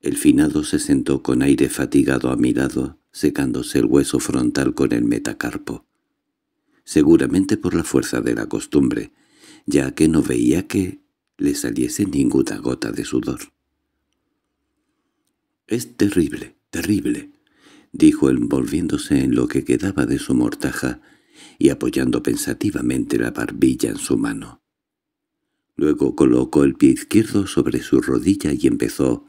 El finado se sentó con aire fatigado a mi lado, secándose el hueso frontal con el metacarpo. Seguramente por la fuerza de la costumbre, ya que no veía que le saliese ninguna gota de sudor. —Es terrible, terrible —dijo envolviéndose en lo que quedaba de su mortaja y apoyando pensativamente la barbilla en su mano. Luego colocó el pie izquierdo sobre su rodilla y empezó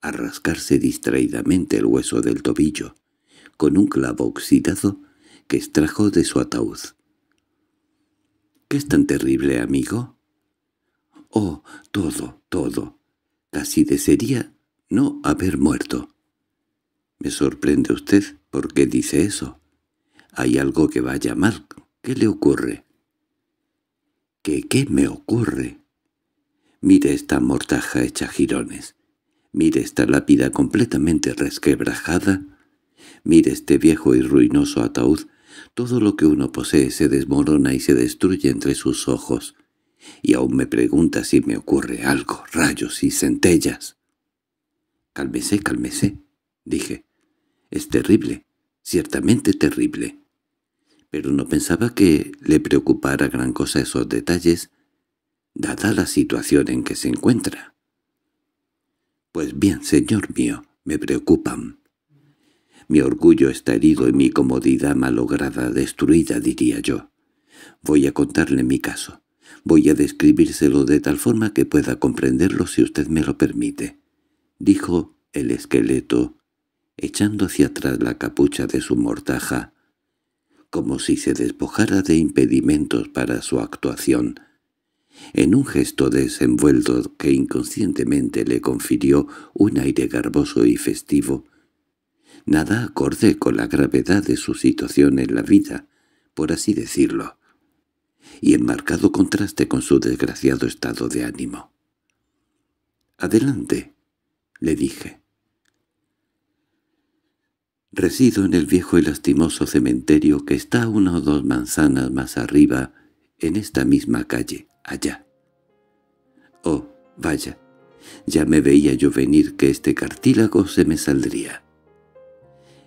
a rascarse distraídamente el hueso del tobillo, con un clavo oxidado que extrajo de su ataúd. —¿Qué es tan terrible, amigo? —Oh, todo, todo. Casi desearía no haber muerto. —Me sorprende usted por qué dice eso. Hay algo que vaya mal. ¿Qué le ocurre? —¿Qué, qué me ocurre? Mire esta mortaja hecha jirones. Mire esta lápida completamente resquebrajada. Mire este viejo y ruinoso ataúd. Todo lo que uno posee se desmorona y se destruye entre sus ojos. Y aún me pregunta si me ocurre algo, rayos y centellas. «Cálmese, cálmese», dije. «Es terrible, ciertamente terrible». Pero no pensaba que le preocupara gran cosa esos detalles, dada la situación en que se encuentra. Pues bien, señor mío, me preocupan. Mi orgullo está herido y mi comodidad malograda, destruida, diría yo. Voy a contarle mi caso. Voy a describírselo de tal forma que pueda comprenderlo si usted me lo permite. Dijo el esqueleto, echando hacia atrás la capucha de su mortaja, como si se despojara de impedimentos para su actuación, en un gesto desenvuelto que inconscientemente le confirió un aire garboso y festivo, nada acorde con la gravedad de su situación en la vida, por así decirlo, y en marcado contraste con su desgraciado estado de ánimo. «Adelante», le dije. Resido en el viejo y lastimoso cementerio que está una o dos manzanas más arriba en esta misma calle allá. Oh, vaya, ya me veía yo venir que este cartílago se me saldría.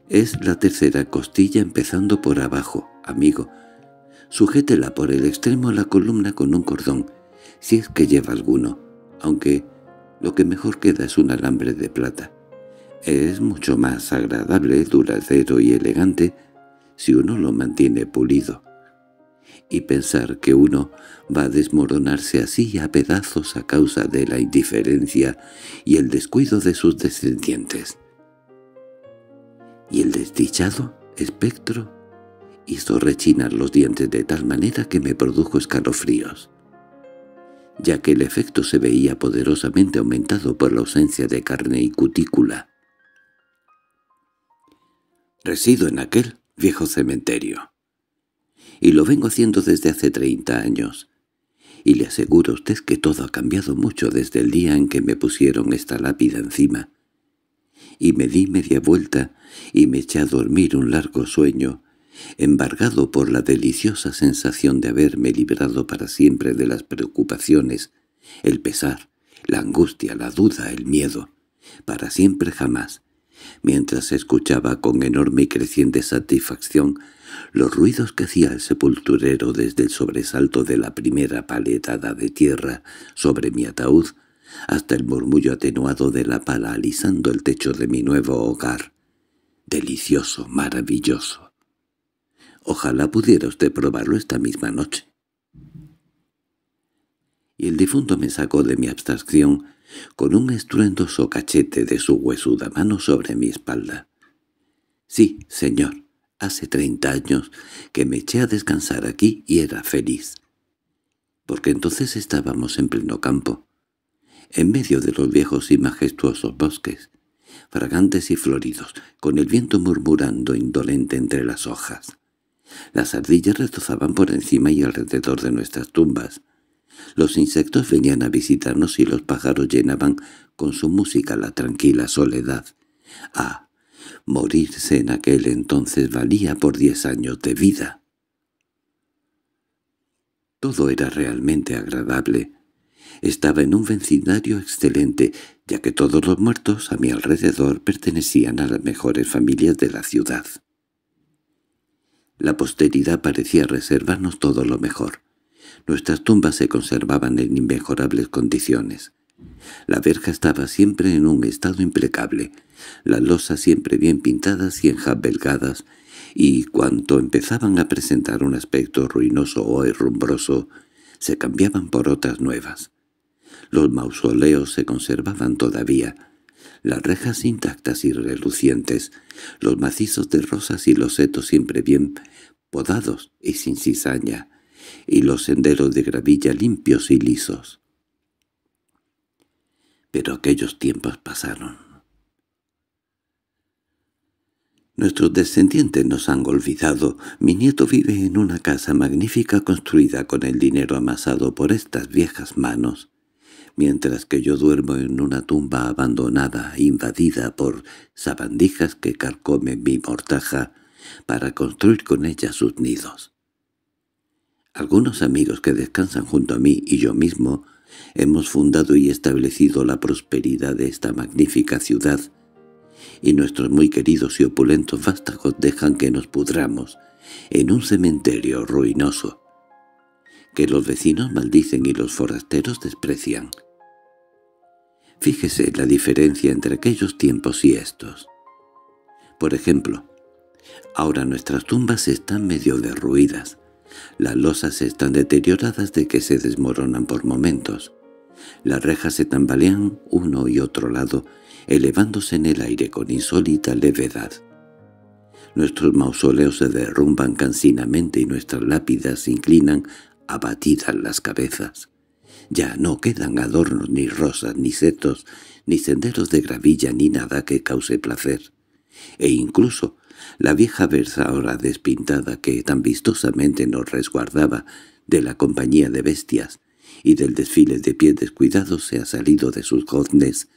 Es la tercera costilla empezando por abajo, amigo. Sujétela por el extremo a la columna con un cordón, si es que lleva alguno, aunque lo que mejor queda es un alambre de plata. Es mucho más agradable, duradero y elegante si uno lo mantiene pulido y pensar que uno va a desmoronarse así a pedazos a causa de la indiferencia y el descuido de sus descendientes. Y el desdichado espectro hizo rechinar los dientes de tal manera que me produjo escalofríos, ya que el efecto se veía poderosamente aumentado por la ausencia de carne y cutícula. Resido en aquel viejo cementerio y lo vengo haciendo desde hace treinta años. Y le aseguro a usted que todo ha cambiado mucho desde el día en que me pusieron esta lápida encima. Y me di media vuelta y me eché a dormir un largo sueño, embargado por la deliciosa sensación de haberme librado para siempre de las preocupaciones, el pesar, la angustia, la duda, el miedo, para siempre jamás, mientras escuchaba con enorme y creciente satisfacción los ruidos que hacía el sepulturero desde el sobresalto de la primera paletada de tierra sobre mi ataúd hasta el murmullo atenuado de la pala alisando el techo de mi nuevo hogar. Delicioso, maravilloso. Ojalá pudiera usted probarlo esta misma noche. Y el difunto me sacó de mi abstracción con un estruendoso cachete de su huesuda mano sobre mi espalda. —Sí, señor Hace treinta años que me eché a descansar aquí y era feliz. Porque entonces estábamos en pleno campo, en medio de los viejos y majestuosos bosques, fragantes y floridos, con el viento murmurando indolente entre las hojas. Las ardillas retozaban por encima y alrededor de nuestras tumbas. Los insectos venían a visitarnos y los pájaros llenaban con su música la tranquila soledad. Ah, Morirse en aquel entonces valía por diez años de vida. Todo era realmente agradable. Estaba en un vecindario excelente, ya que todos los muertos a mi alrededor pertenecían a las mejores familias de la ciudad. La posteridad parecía reservarnos todo lo mejor. Nuestras tumbas se conservaban en inmejorables condiciones. La verja estaba siempre en un estado impecable, las losas siempre bien pintadas y enjabelgadas, y cuanto empezaban a presentar un aspecto ruinoso o herrumbroso, se cambiaban por otras nuevas. Los mausoleos se conservaban todavía, las rejas intactas y relucientes, los macizos de rosas y los setos siempre bien podados y sin cizaña, y los senderos de gravilla limpios y lisos pero aquellos tiempos pasaron. Nuestros descendientes nos han olvidado. Mi nieto vive en una casa magnífica construida con el dinero amasado por estas viejas manos, mientras que yo duermo en una tumba abandonada, invadida por sabandijas que carcomen mi mortaja para construir con ella sus nidos. Algunos amigos que descansan junto a mí y yo mismo Hemos fundado y establecido la prosperidad de esta magnífica ciudad, y nuestros muy queridos y opulentos vástagos dejan que nos pudramos en un cementerio ruinoso, que los vecinos maldicen y los forasteros desprecian. Fíjese la diferencia entre aquellos tiempos y estos. Por ejemplo, ahora nuestras tumbas están medio derruidas, las losas están deterioradas de que se desmoronan por momentos. Las rejas se tambalean uno y otro lado, elevándose en el aire con insólita levedad. Nuestros mausoleos se derrumban cansinamente y nuestras lápidas se inclinan abatidas las cabezas. Ya no quedan adornos, ni rosas, ni setos, ni senderos de gravilla, ni nada que cause placer. E incluso la vieja versa ahora despintada que tan vistosamente nos resguardaba de la compañía de bestias y del desfile de pies descuidados se ha salido de sus goznes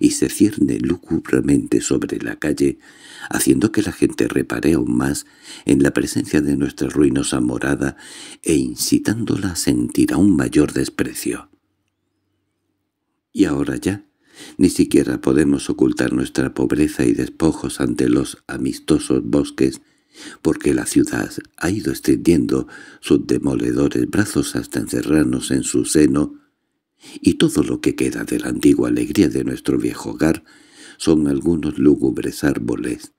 y se cierne lúgubremente sobre la calle, haciendo que la gente repare aún más en la presencia de nuestra ruinosa morada e incitándola a sentir un mayor desprecio. Y ahora ya, ni siquiera podemos ocultar nuestra pobreza y despojos ante los amistosos bosques, porque la ciudad ha ido extendiendo sus demoledores brazos hasta encerrarnos en su seno, y todo lo que queda de la antigua alegría de nuestro viejo hogar son algunos lúgubres árboles,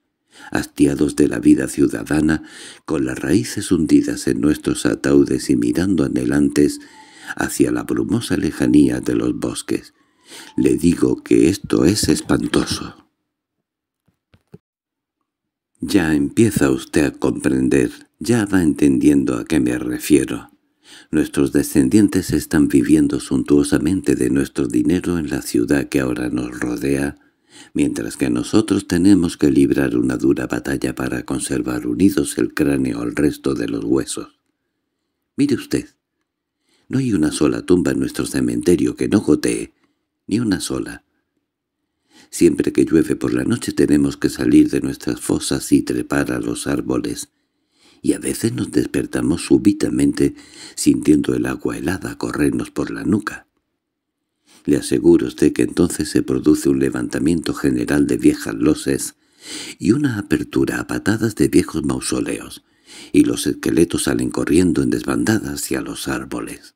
hastiados de la vida ciudadana, con las raíces hundidas en nuestros ataúdes y mirando anhelantes hacia la brumosa lejanía de los bosques, le digo que esto es espantoso. Ya empieza usted a comprender, ya va entendiendo a qué me refiero. Nuestros descendientes están viviendo suntuosamente de nuestro dinero en la ciudad que ahora nos rodea, mientras que nosotros tenemos que librar una dura batalla para conservar unidos el cráneo al resto de los huesos. Mire usted, no hay una sola tumba en nuestro cementerio que no gotee, ni una sola. Siempre que llueve por la noche tenemos que salir de nuestras fosas y trepar a los árboles, y a veces nos despertamos súbitamente sintiendo el agua helada corrernos por la nuca. Le aseguro usted que entonces se produce un levantamiento general de viejas loses y una apertura a patadas de viejos mausoleos, y los esqueletos salen corriendo en desbandadas hacia los árboles.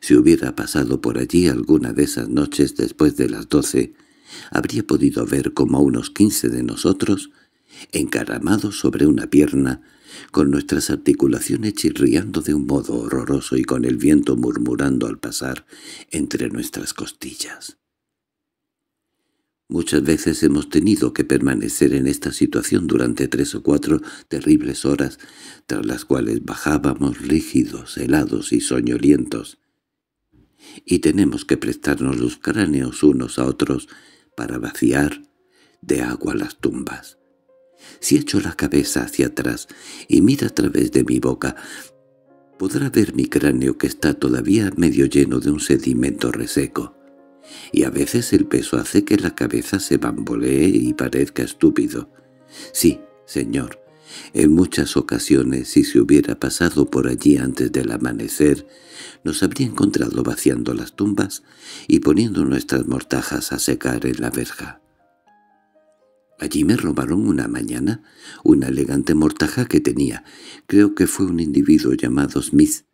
Si hubiera pasado por allí alguna de esas noches después de las doce, habría podido ver como a unos quince de nosotros, encaramados sobre una pierna, con nuestras articulaciones chirriando de un modo horroroso y con el viento murmurando al pasar entre nuestras costillas. Muchas veces hemos tenido que permanecer en esta situación durante tres o cuatro terribles horas, tras las cuales bajábamos rígidos, helados y soñolientos, y tenemos que prestarnos los cráneos unos a otros para vaciar de agua las tumbas. Si echo la cabeza hacia atrás y mira a través de mi boca, podrá ver mi cráneo que está todavía medio lleno de un sedimento reseco, y a veces el peso hace que la cabeza se bambolee y parezca estúpido. Sí, señor, en muchas ocasiones si se hubiera pasado por allí antes del amanecer, nos habría encontrado vaciando las tumbas y poniendo nuestras mortajas a secar en la verja. Allí me robaron una mañana una elegante mortaja que tenía. Creo que fue un individuo llamado Smith,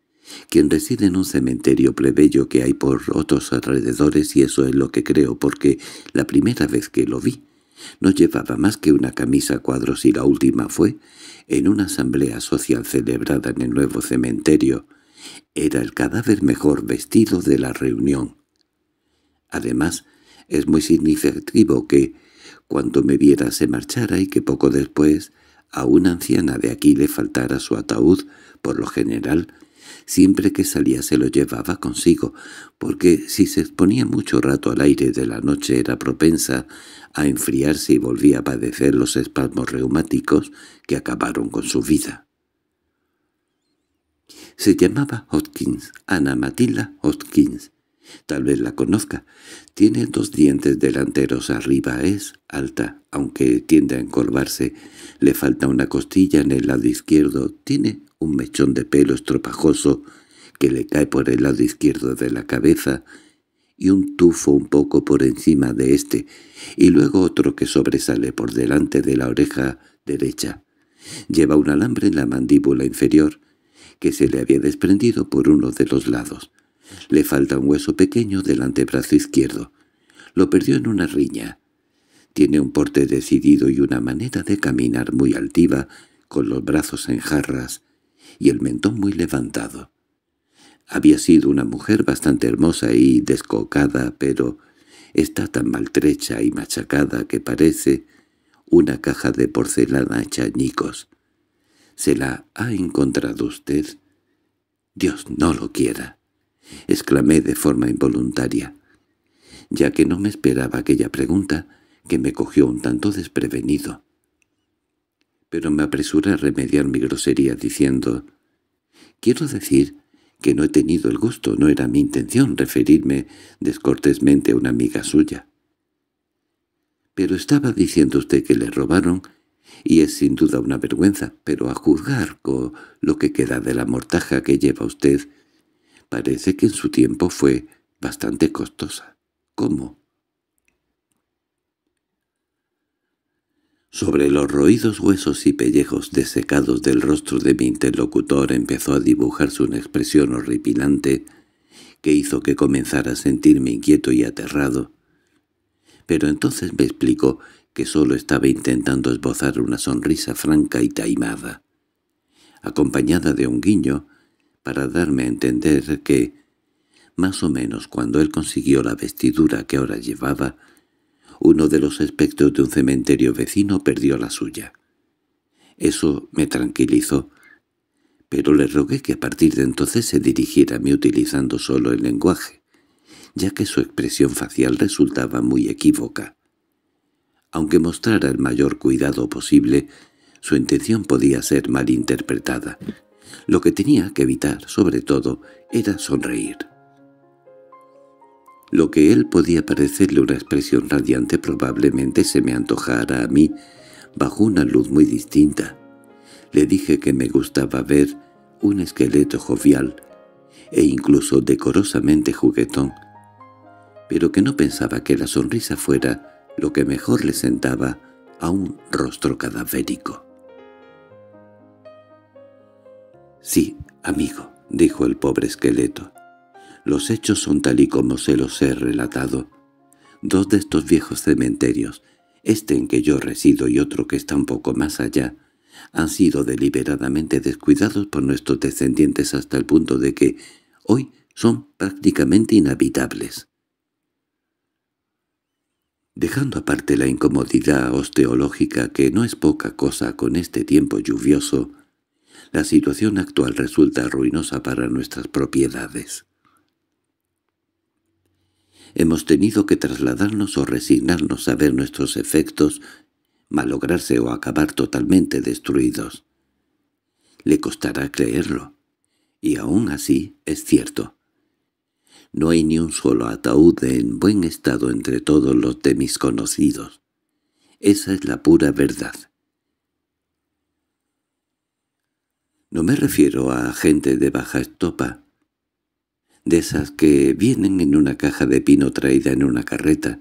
quien reside en un cementerio plebeyo que hay por otros alrededores y eso es lo que creo porque la primera vez que lo vi no llevaba más que una camisa a cuadros y la última fue en una asamblea social celebrada en el nuevo cementerio era el cadáver mejor vestido de la reunión. Además, es muy significativo que, cuando me viera se marchara y que poco después a una anciana de aquí le faltara su ataúd, por lo general, siempre que salía se lo llevaba consigo, porque si se exponía mucho rato al aire de la noche era propensa a enfriarse y volvía a padecer los espasmos reumáticos que acabaron con su vida. Se llamaba Hotkins Ana Matilda Hotkins. Tal vez la conozca. Tiene dos dientes delanteros arriba, es alta, aunque tiende a encorvarse. Le falta una costilla en el lado izquierdo. Tiene un mechón de pelo estropajoso que le cae por el lado izquierdo de la cabeza y un tufo un poco por encima de este, y luego otro que sobresale por delante de la oreja derecha. Lleva un alambre en la mandíbula inferior que se le había desprendido por uno de los lados. Le falta un hueso pequeño del antebrazo izquierdo. Lo perdió en una riña. Tiene un porte decidido y una manera de caminar muy altiva, con los brazos en jarras y el mentón muy levantado. Había sido una mujer bastante hermosa y descocada, pero está tan maltrecha y machacada que parece una caja de porcelana hecha ¿Se la ha encontrado usted? —Dios no lo quiera —exclamé de forma involuntaria, ya que no me esperaba aquella pregunta que me cogió un tanto desprevenido. Pero me apresuré a remediar mi grosería diciendo «Quiero decir que no he tenido el gusto, no era mi intención referirme descortésmente a una amiga suya». «Pero estaba diciendo usted que le robaron y es sin duda una vergüenza, pero a juzgar con lo que queda de la mortaja que lleva usted, parece que en su tiempo fue bastante costosa. ¿Cómo? Sobre los roídos huesos y pellejos desecados del rostro de mi interlocutor empezó a dibujarse una expresión horripilante que hizo que comenzara a sentirme inquieto y aterrado. Pero entonces me explicó que solo estaba intentando esbozar una sonrisa franca y taimada, acompañada de un guiño, para darme a entender que, más o menos cuando él consiguió la vestidura que ahora llevaba, uno de los espectros de un cementerio vecino perdió la suya. Eso me tranquilizó, pero le rogué que a partir de entonces se dirigiera a mí utilizando solo el lenguaje, ya que su expresión facial resultaba muy equívoca. Aunque mostrara el mayor cuidado posible, su intención podía ser malinterpretada. Lo que tenía que evitar, sobre todo, era sonreír. Lo que él podía parecerle una expresión radiante probablemente se me antojara a mí bajo una luz muy distinta. Le dije que me gustaba ver un esqueleto jovial e incluso decorosamente juguetón, pero que no pensaba que la sonrisa fuera lo que mejor le sentaba a un rostro cadavérico. —Sí, amigo —dijo el pobre esqueleto—, los hechos son tal y como se los he relatado. Dos de estos viejos cementerios, este en que yo resido y otro que está un poco más allá, han sido deliberadamente descuidados por nuestros descendientes hasta el punto de que hoy son prácticamente inhabitables. Dejando aparte la incomodidad osteológica que no es poca cosa con este tiempo lluvioso, la situación actual resulta ruinosa para nuestras propiedades. Hemos tenido que trasladarnos o resignarnos a ver nuestros efectos malograrse o acabar totalmente destruidos. Le costará creerlo, y aún así es cierto. No hay ni un solo ataúd en buen estado entre todos los de mis conocidos. Esa es la pura verdad. No me refiero a gente de baja estopa, de esas que vienen en una caja de pino traída en una carreta,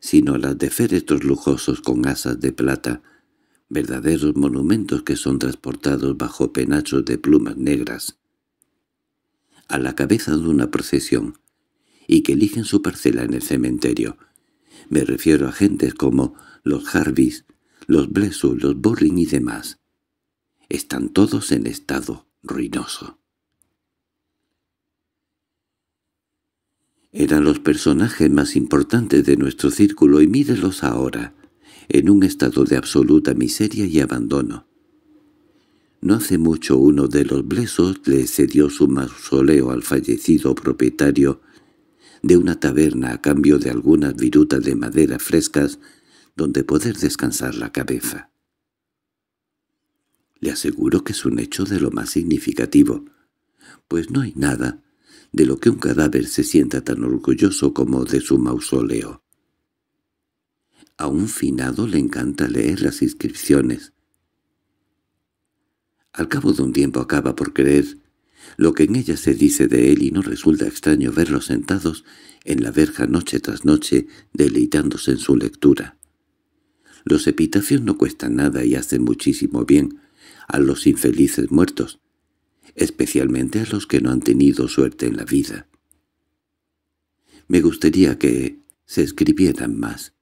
sino a las de féretros lujosos con asas de plata, verdaderos monumentos que son transportados bajo penachos de plumas negras, a la cabeza de una procesión y que eligen su parcela en el cementerio. Me refiero a gentes como los Harvis, los Blesu, los Borring y demás. Están todos en estado ruinoso. Eran los personajes más importantes de nuestro círculo y mírelos ahora, en un estado de absoluta miseria y abandono. No hace mucho uno de los blesos le cedió su mausoleo al fallecido propietario de una taberna a cambio de algunas virutas de madera frescas donde poder descansar la cabeza. Le aseguro que es un hecho de lo más significativo, pues no hay nada de lo que un cadáver se sienta tan orgulloso como de su mausoleo. A un finado le encanta leer las inscripciones, al cabo de un tiempo acaba por creer lo que en ella se dice de él y no resulta extraño verlos sentados en la verja noche tras noche deleitándose en su lectura. Los epitafios no cuestan nada y hacen muchísimo bien a los infelices muertos, especialmente a los que no han tenido suerte en la vida. Me gustaría que se escribieran más.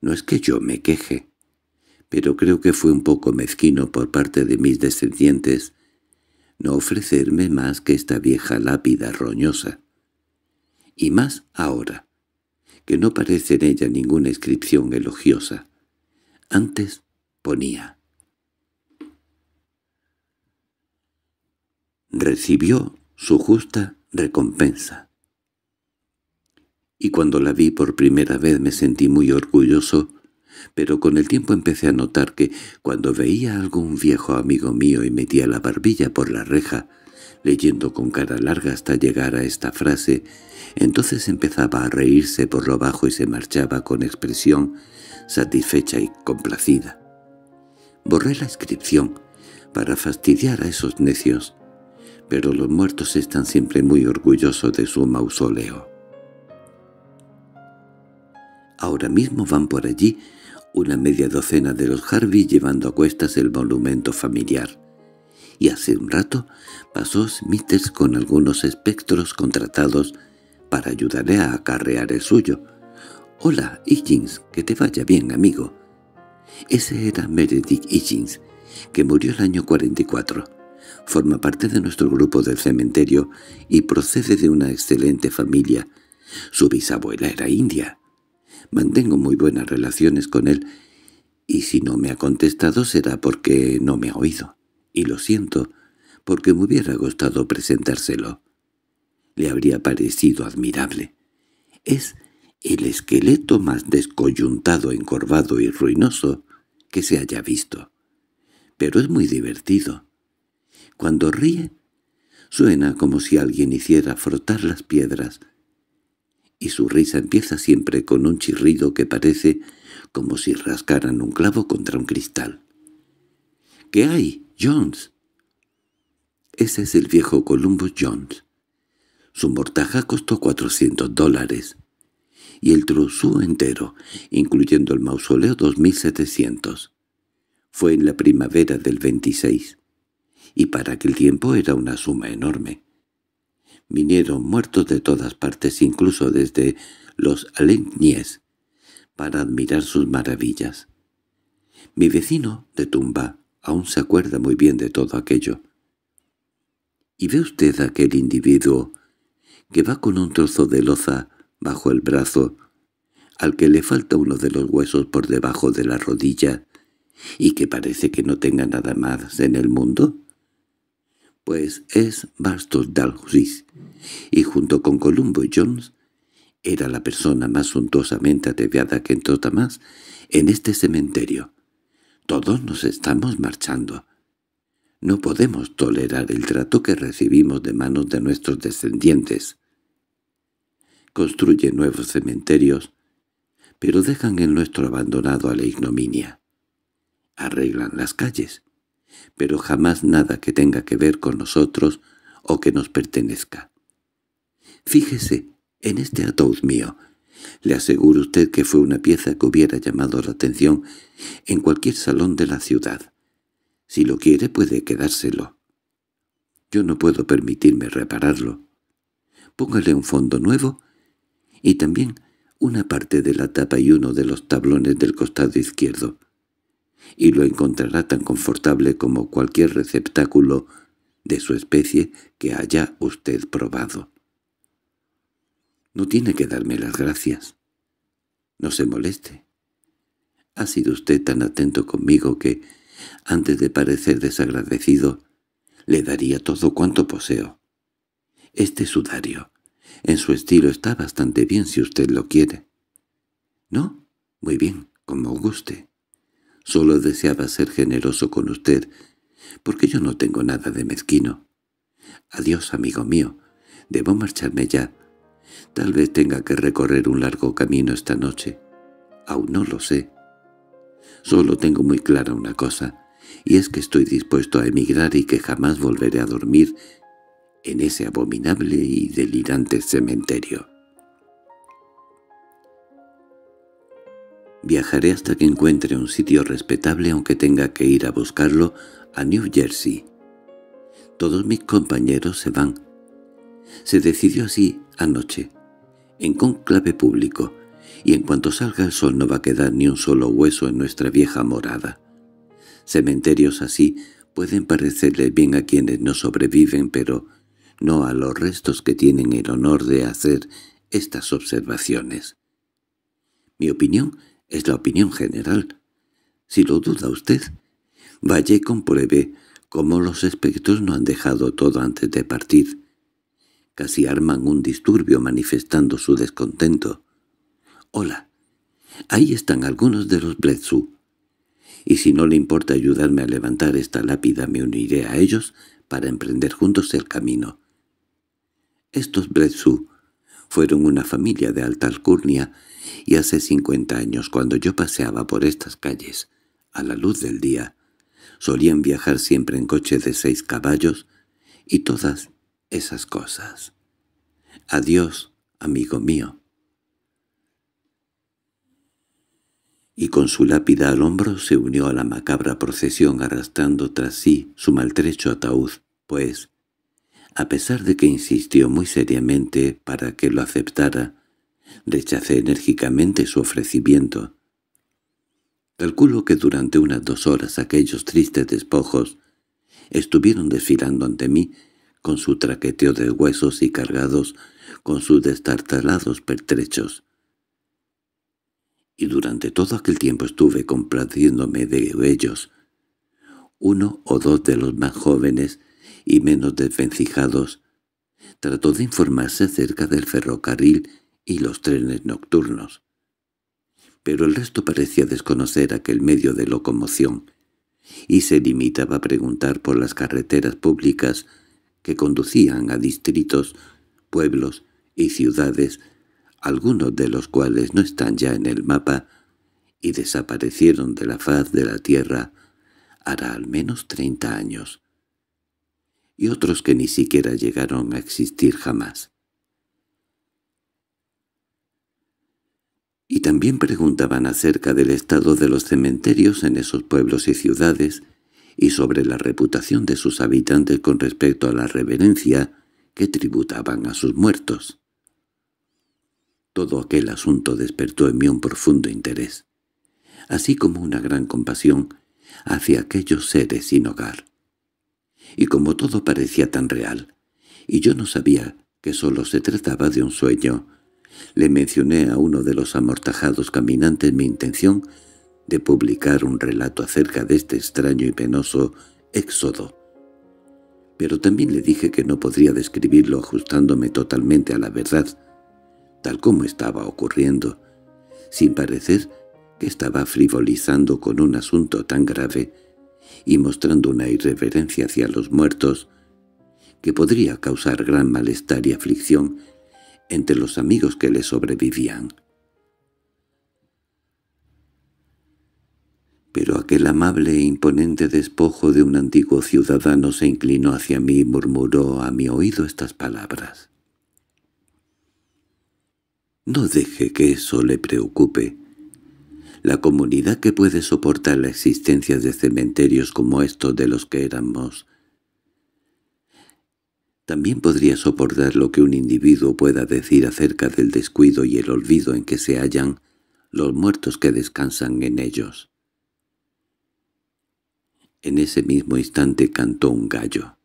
No es que yo me queje, pero creo que fue un poco mezquino por parte de mis descendientes no ofrecerme más que esta vieja lápida roñosa. Y más ahora, que no parece en ella ninguna inscripción elogiosa. Antes ponía. Recibió su justa recompensa. Y cuando la vi por primera vez me sentí muy orgulloso pero con el tiempo empecé a notar que, cuando veía a algún viejo amigo mío y metía la barbilla por la reja, leyendo con cara larga hasta llegar a esta frase, entonces empezaba a reírse por lo bajo y se marchaba con expresión satisfecha y complacida. Borré la inscripción para fastidiar a esos necios, pero los muertos están siempre muy orgullosos de su mausoleo. Ahora mismo van por allí una media docena de los Harvey llevando a cuestas el monumento familiar. Y hace un rato pasó Smithers con algunos espectros contratados para ayudarle a acarrear el suyo. «Hola, Higgins, que te vaya bien, amigo». Ese era Meredith Higgins, que murió el año 44. Forma parte de nuestro grupo del cementerio y procede de una excelente familia. Su bisabuela era india. Mantengo muy buenas relaciones con él, y si no me ha contestado será porque no me ha oído. Y lo siento, porque me hubiera gustado presentárselo. Le habría parecido admirable. Es el esqueleto más descoyuntado, encorvado y ruinoso que se haya visto. Pero es muy divertido. Cuando ríe, suena como si alguien hiciera frotar las piedras y su risa empieza siempre con un chirrido que parece como si rascaran un clavo contra un cristal. —¿Qué hay, Jones? Ese es el viejo Columbus Jones. Su mortaja costó 400 dólares y el trozú entero, incluyendo el mausoleo 2700. Fue en la primavera del 26, y para aquel tiempo era una suma enorme vinieron muertos de todas partes, incluso desde los alentnies, para admirar sus maravillas. Mi vecino de tumba aún se acuerda muy bien de todo aquello. ¿Y ve usted aquel individuo que va con un trozo de loza bajo el brazo, al que le falta uno de los huesos por debajo de la rodilla, y que parece que no tenga nada más en el mundo? pues es Bastos Dalhousie, y junto con Columbo y Jones era la persona más suntuosamente ataviada que entró Tamás en este cementerio. Todos nos estamos marchando. No podemos tolerar el trato que recibimos de manos de nuestros descendientes. Construyen nuevos cementerios, pero dejan en nuestro abandonado a la ignominia. Arreglan las calles, pero jamás nada que tenga que ver con nosotros o que nos pertenezca. Fíjese en este ataúd mío. Le aseguro usted que fue una pieza que hubiera llamado la atención en cualquier salón de la ciudad. Si lo quiere puede quedárselo. Yo no puedo permitirme repararlo. Póngale un fondo nuevo y también una parte de la tapa y uno de los tablones del costado izquierdo y lo encontrará tan confortable como cualquier receptáculo de su especie que haya usted probado. No tiene que darme las gracias. No se moleste. Ha sido usted tan atento conmigo que, antes de parecer desagradecido, le daría todo cuanto poseo. Este sudario, en su estilo está bastante bien si usted lo quiere. —¿No? Muy bien, como guste. Solo deseaba ser generoso con usted, porque yo no tengo nada de mezquino. Adiós, amigo mío. Debo marcharme ya. Tal vez tenga que recorrer un largo camino esta noche. Aún no lo sé. Solo tengo muy clara una cosa, y es que estoy dispuesto a emigrar y que jamás volveré a dormir en ese abominable y delirante cementerio. Viajaré hasta que encuentre un sitio respetable aunque tenga que ir a buscarlo a New Jersey. Todos mis compañeros se van. Se decidió así anoche, en conclave público, y en cuanto salga el sol no va a quedar ni un solo hueso en nuestra vieja morada. Cementerios así pueden parecerles bien a quienes no sobreviven, pero no a los restos que tienen el honor de hacer estas observaciones. Mi opinión es la opinión general. Si lo duda usted, vaya y compruebe cómo los espectros no han dejado todo antes de partir. Casi arman un disturbio manifestando su descontento. Hola, ahí están algunos de los Bledsu. Y si no le importa ayudarme a levantar esta lápida, me uniré a ellos para emprender juntos el camino. Estos Bletsu fueron una familia de alta alcurnia y hace cincuenta años cuando yo paseaba por estas calles, a la luz del día, solían viajar siempre en coche de seis caballos y todas esas cosas. Adiós, amigo mío. Y con su lápida al hombro se unió a la macabra procesión arrastrando tras sí su maltrecho ataúd, pues, a pesar de que insistió muy seriamente para que lo aceptara, Rechacé enérgicamente su ofrecimiento. Calculo que durante unas dos horas aquellos tristes despojos estuvieron desfilando ante mí con su traqueteo de huesos y cargados con sus destartalados pertrechos. Y durante todo aquel tiempo estuve complaciéndome de ellos, uno o dos de los más jóvenes y menos desvencijados, trató de informarse acerca del ferrocarril y los trenes nocturnos. Pero el resto parecía desconocer aquel medio de locomoción, y se limitaba a preguntar por las carreteras públicas que conducían a distritos, pueblos y ciudades, algunos de los cuales no están ya en el mapa, y desaparecieron de la faz de la tierra hará al menos treinta años, y otros que ni siquiera llegaron a existir jamás. y también preguntaban acerca del estado de los cementerios en esos pueblos y ciudades y sobre la reputación de sus habitantes con respecto a la reverencia que tributaban a sus muertos. Todo aquel asunto despertó en mí un profundo interés, así como una gran compasión hacia aquellos seres sin hogar. Y como todo parecía tan real, y yo no sabía que solo se trataba de un sueño, le mencioné a uno de los amortajados caminantes mi intención de publicar un relato acerca de este extraño y penoso éxodo. Pero también le dije que no podría describirlo ajustándome totalmente a la verdad, tal como estaba ocurriendo, sin parecer que estaba frivolizando con un asunto tan grave y mostrando una irreverencia hacia los muertos que podría causar gran malestar y aflicción entre los amigos que le sobrevivían. Pero aquel amable e imponente despojo de un antiguo ciudadano se inclinó hacia mí y murmuró a mi oído estas palabras. No deje que eso le preocupe. La comunidad que puede soportar la existencia de cementerios como estos de los que éramos también podría soportar lo que un individuo pueda decir acerca del descuido y el olvido en que se hallan los muertos que descansan en ellos. En ese mismo instante cantó un gallo,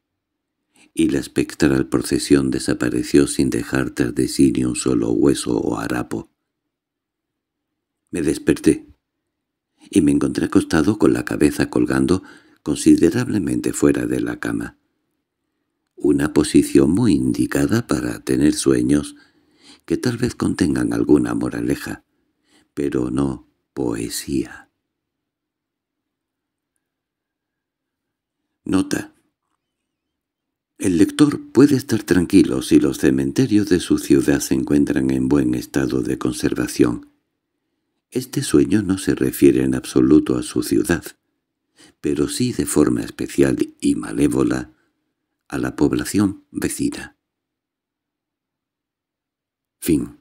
y la espectral procesión desapareció sin dejar tras de sí ni un solo hueso o harapo. Me desperté, y me encontré acostado con la cabeza colgando considerablemente fuera de la cama una posición muy indicada para tener sueños que tal vez contengan alguna moraleja, pero no poesía. Nota. El lector puede estar tranquilo si los cementerios de su ciudad se encuentran en buen estado de conservación. Este sueño no se refiere en absoluto a su ciudad, pero sí de forma especial y malévola a la población vecina. Fin.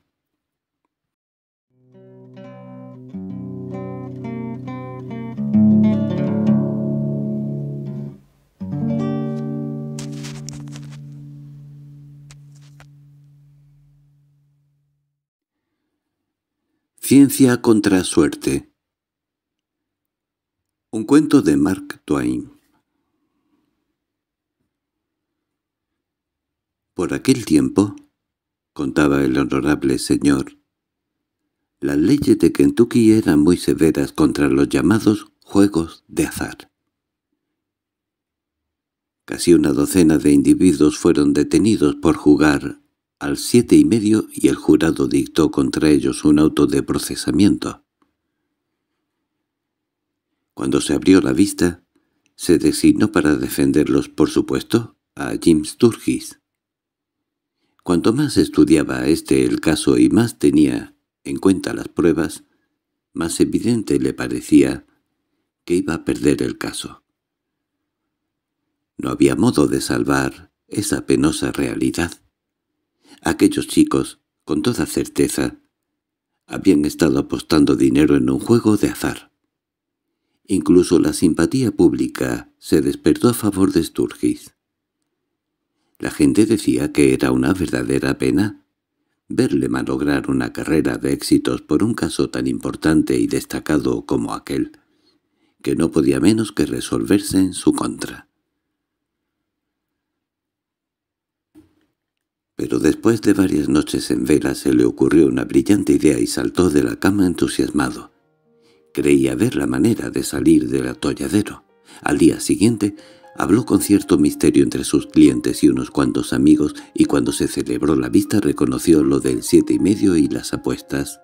Ciencia contra suerte. Un cuento de Mark Twain. Por aquel tiempo, contaba el honorable señor, las leyes de Kentucky eran muy severas contra los llamados juegos de azar. Casi una docena de individuos fueron detenidos por jugar al siete y medio y el jurado dictó contra ellos un auto de procesamiento. Cuando se abrió la vista, se designó para defenderlos, por supuesto, a Jim Sturgis, Cuanto más estudiaba este el caso y más tenía en cuenta las pruebas, más evidente le parecía que iba a perder el caso. No había modo de salvar esa penosa realidad. Aquellos chicos, con toda certeza, habían estado apostando dinero en un juego de azar. Incluso la simpatía pública se despertó a favor de Sturgis. La gente decía que era una verdadera pena verle malograr una carrera de éxitos por un caso tan importante y destacado como aquel, que no podía menos que resolverse en su contra. Pero después de varias noches en vela se le ocurrió una brillante idea y saltó de la cama entusiasmado. Creía ver la manera de salir del atolladero. Al día siguiente Habló con cierto misterio entre sus clientes y unos cuantos amigos, y cuando se celebró la vista reconoció lo del siete y medio y las apuestas.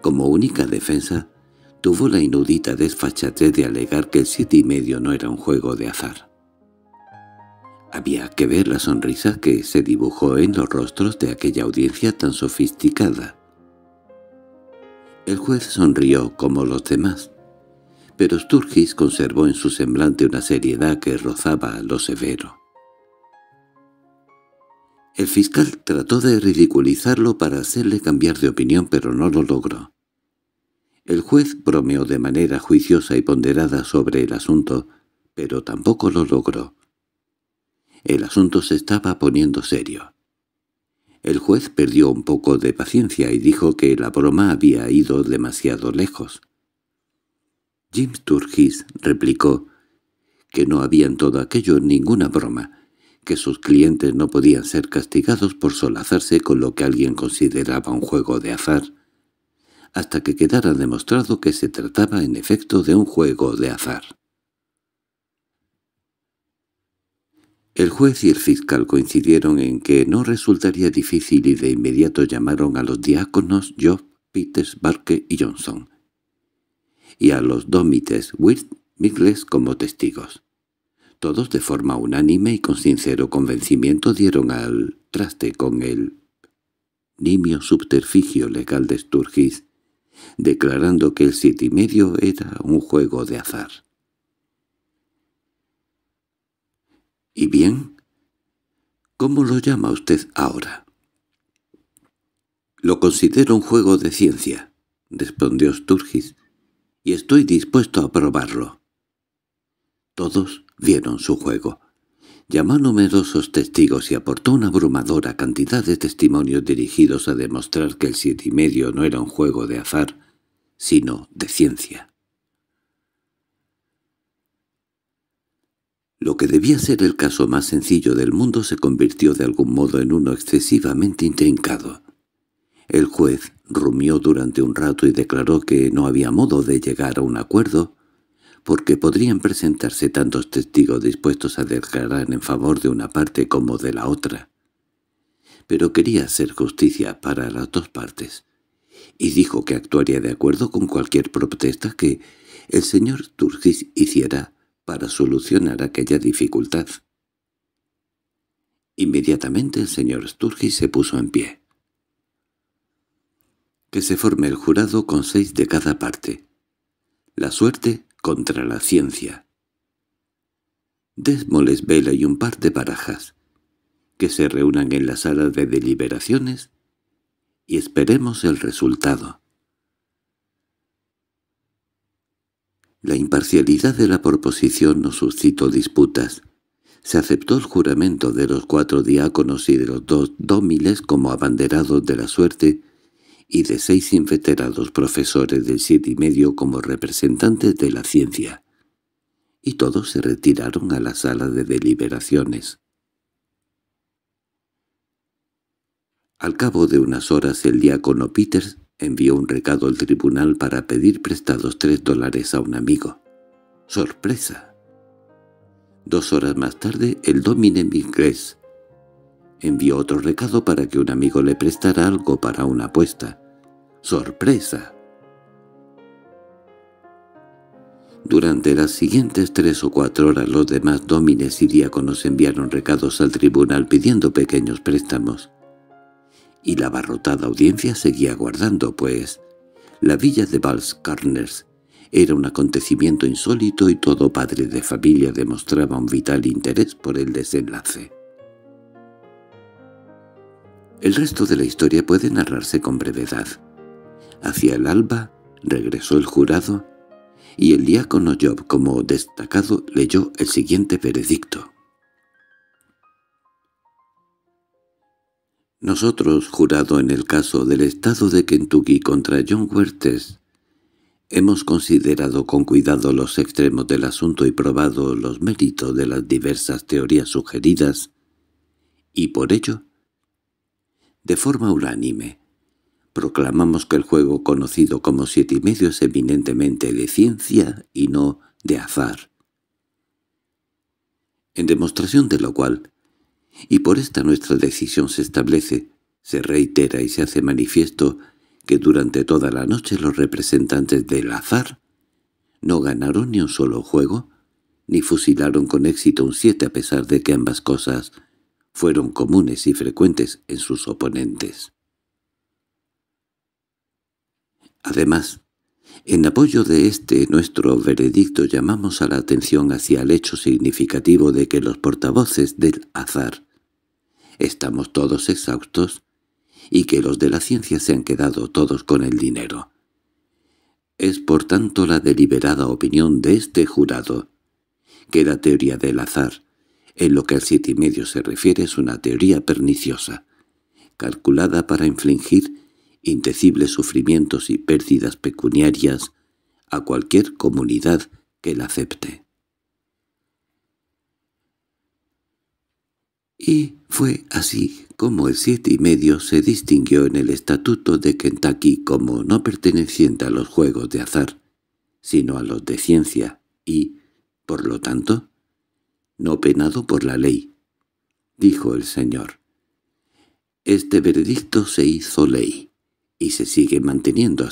Como única defensa, tuvo la inaudita desfachatez de alegar que el siete y medio no era un juego de azar. Había que ver la sonrisa que se dibujó en los rostros de aquella audiencia tan sofisticada. El juez sonrió como los demás, pero Sturgis conservó en su semblante una seriedad que rozaba lo severo. El fiscal trató de ridiculizarlo para hacerle cambiar de opinión, pero no lo logró. El juez bromeó de manera juiciosa y ponderada sobre el asunto, pero tampoco lo logró. El asunto se estaba poniendo serio. El juez perdió un poco de paciencia y dijo que la broma había ido demasiado lejos. Jim Turgis replicó que no había en todo aquello ninguna broma, que sus clientes no podían ser castigados por solazarse con lo que alguien consideraba un juego de azar, hasta que quedara demostrado que se trataba en efecto de un juego de azar. El juez y el fiscal coincidieron en que no resultaría difícil y de inmediato llamaron a los diáconos Job, Peters, Barke y Johnson, y a los dómites Wirt Migles como testigos. Todos de forma unánime y con sincero convencimiento dieron al traste con el nimio subterfugio legal de Sturgis, declarando que el siete y medio era un juego de azar. —¿Y bien? ¿Cómo lo llama usted ahora? —Lo considero un juego de ciencia —respondió Sturgis, y estoy dispuesto a probarlo. Todos vieron su juego. Llamó a numerosos testigos y aportó una abrumadora cantidad de testimonios dirigidos a demostrar que el siete y medio no era un juego de azar, sino de ciencia. Lo que debía ser el caso más sencillo del mundo se convirtió de algún modo en uno excesivamente intrincado. El juez rumió durante un rato y declaró que no había modo de llegar a un acuerdo, porque podrían presentarse tantos testigos dispuestos a declarar en favor de una parte como de la otra. Pero quería hacer justicia para las dos partes, y dijo que actuaría de acuerdo con cualquier protesta que el señor Sturgis hiciera para solucionar aquella dificultad. Inmediatamente el señor Sturgis se puso en pie que se forme el jurado con seis de cada parte. La suerte contra la ciencia. Desmoles vela y un par de barajas, que se reúnan en la sala de deliberaciones y esperemos el resultado. La imparcialidad de la proposición no suscitó disputas. Se aceptó el juramento de los cuatro diáconos y de los dos dómiles como abanderados de la suerte y de seis inveterados profesores del siete y medio como representantes de la ciencia, y todos se retiraron a la sala de deliberaciones. Al cabo de unas horas el diácono Peters envió un recado al tribunal para pedir prestados tres dólares a un amigo. ¡Sorpresa! Dos horas más tarde el domine inglés envió otro recado para que un amigo le prestara algo para una apuesta, sorpresa. Durante las siguientes tres o cuatro horas los demás dómines y diáconos enviaron recados al tribunal pidiendo pequeños préstamos. Y la abarrotada audiencia seguía aguardando, pues la villa de Valscarners era un acontecimiento insólito y todo padre de familia demostraba un vital interés por el desenlace. El resto de la historia puede narrarse con brevedad. Hacia el alba regresó el jurado y el diácono Job como destacado leyó el siguiente veredicto. Nosotros, jurado en el caso del estado de Kentucky contra John Huertes, hemos considerado con cuidado los extremos del asunto y probado los méritos de las diversas teorías sugeridas, y por ello, de forma unánime, Proclamamos que el juego conocido como siete y medio es eminentemente de ciencia y no de azar. En demostración de lo cual, y por esta nuestra decisión se establece, se reitera y se hace manifiesto que durante toda la noche los representantes del azar no ganaron ni un solo juego, ni fusilaron con éxito un siete a pesar de que ambas cosas fueron comunes y frecuentes en sus oponentes. Además, en apoyo de este nuestro veredicto llamamos a la atención hacia el hecho significativo de que los portavoces del azar estamos todos exhaustos y que los de la ciencia se han quedado todos con el dinero. Es por tanto la deliberada opinión de este jurado que la teoría del azar, en lo que al siete y medio se refiere, es una teoría perniciosa, calculada para infligir indecibles sufrimientos y pérdidas pecuniarias a cualquier comunidad que la acepte. Y fue así como el siete y medio se distinguió en el Estatuto de Kentucky como no perteneciente a los juegos de azar, sino a los de ciencia y, por lo tanto, no penado por la ley, dijo el señor. Este veredicto se hizo ley y se sigue manteniendo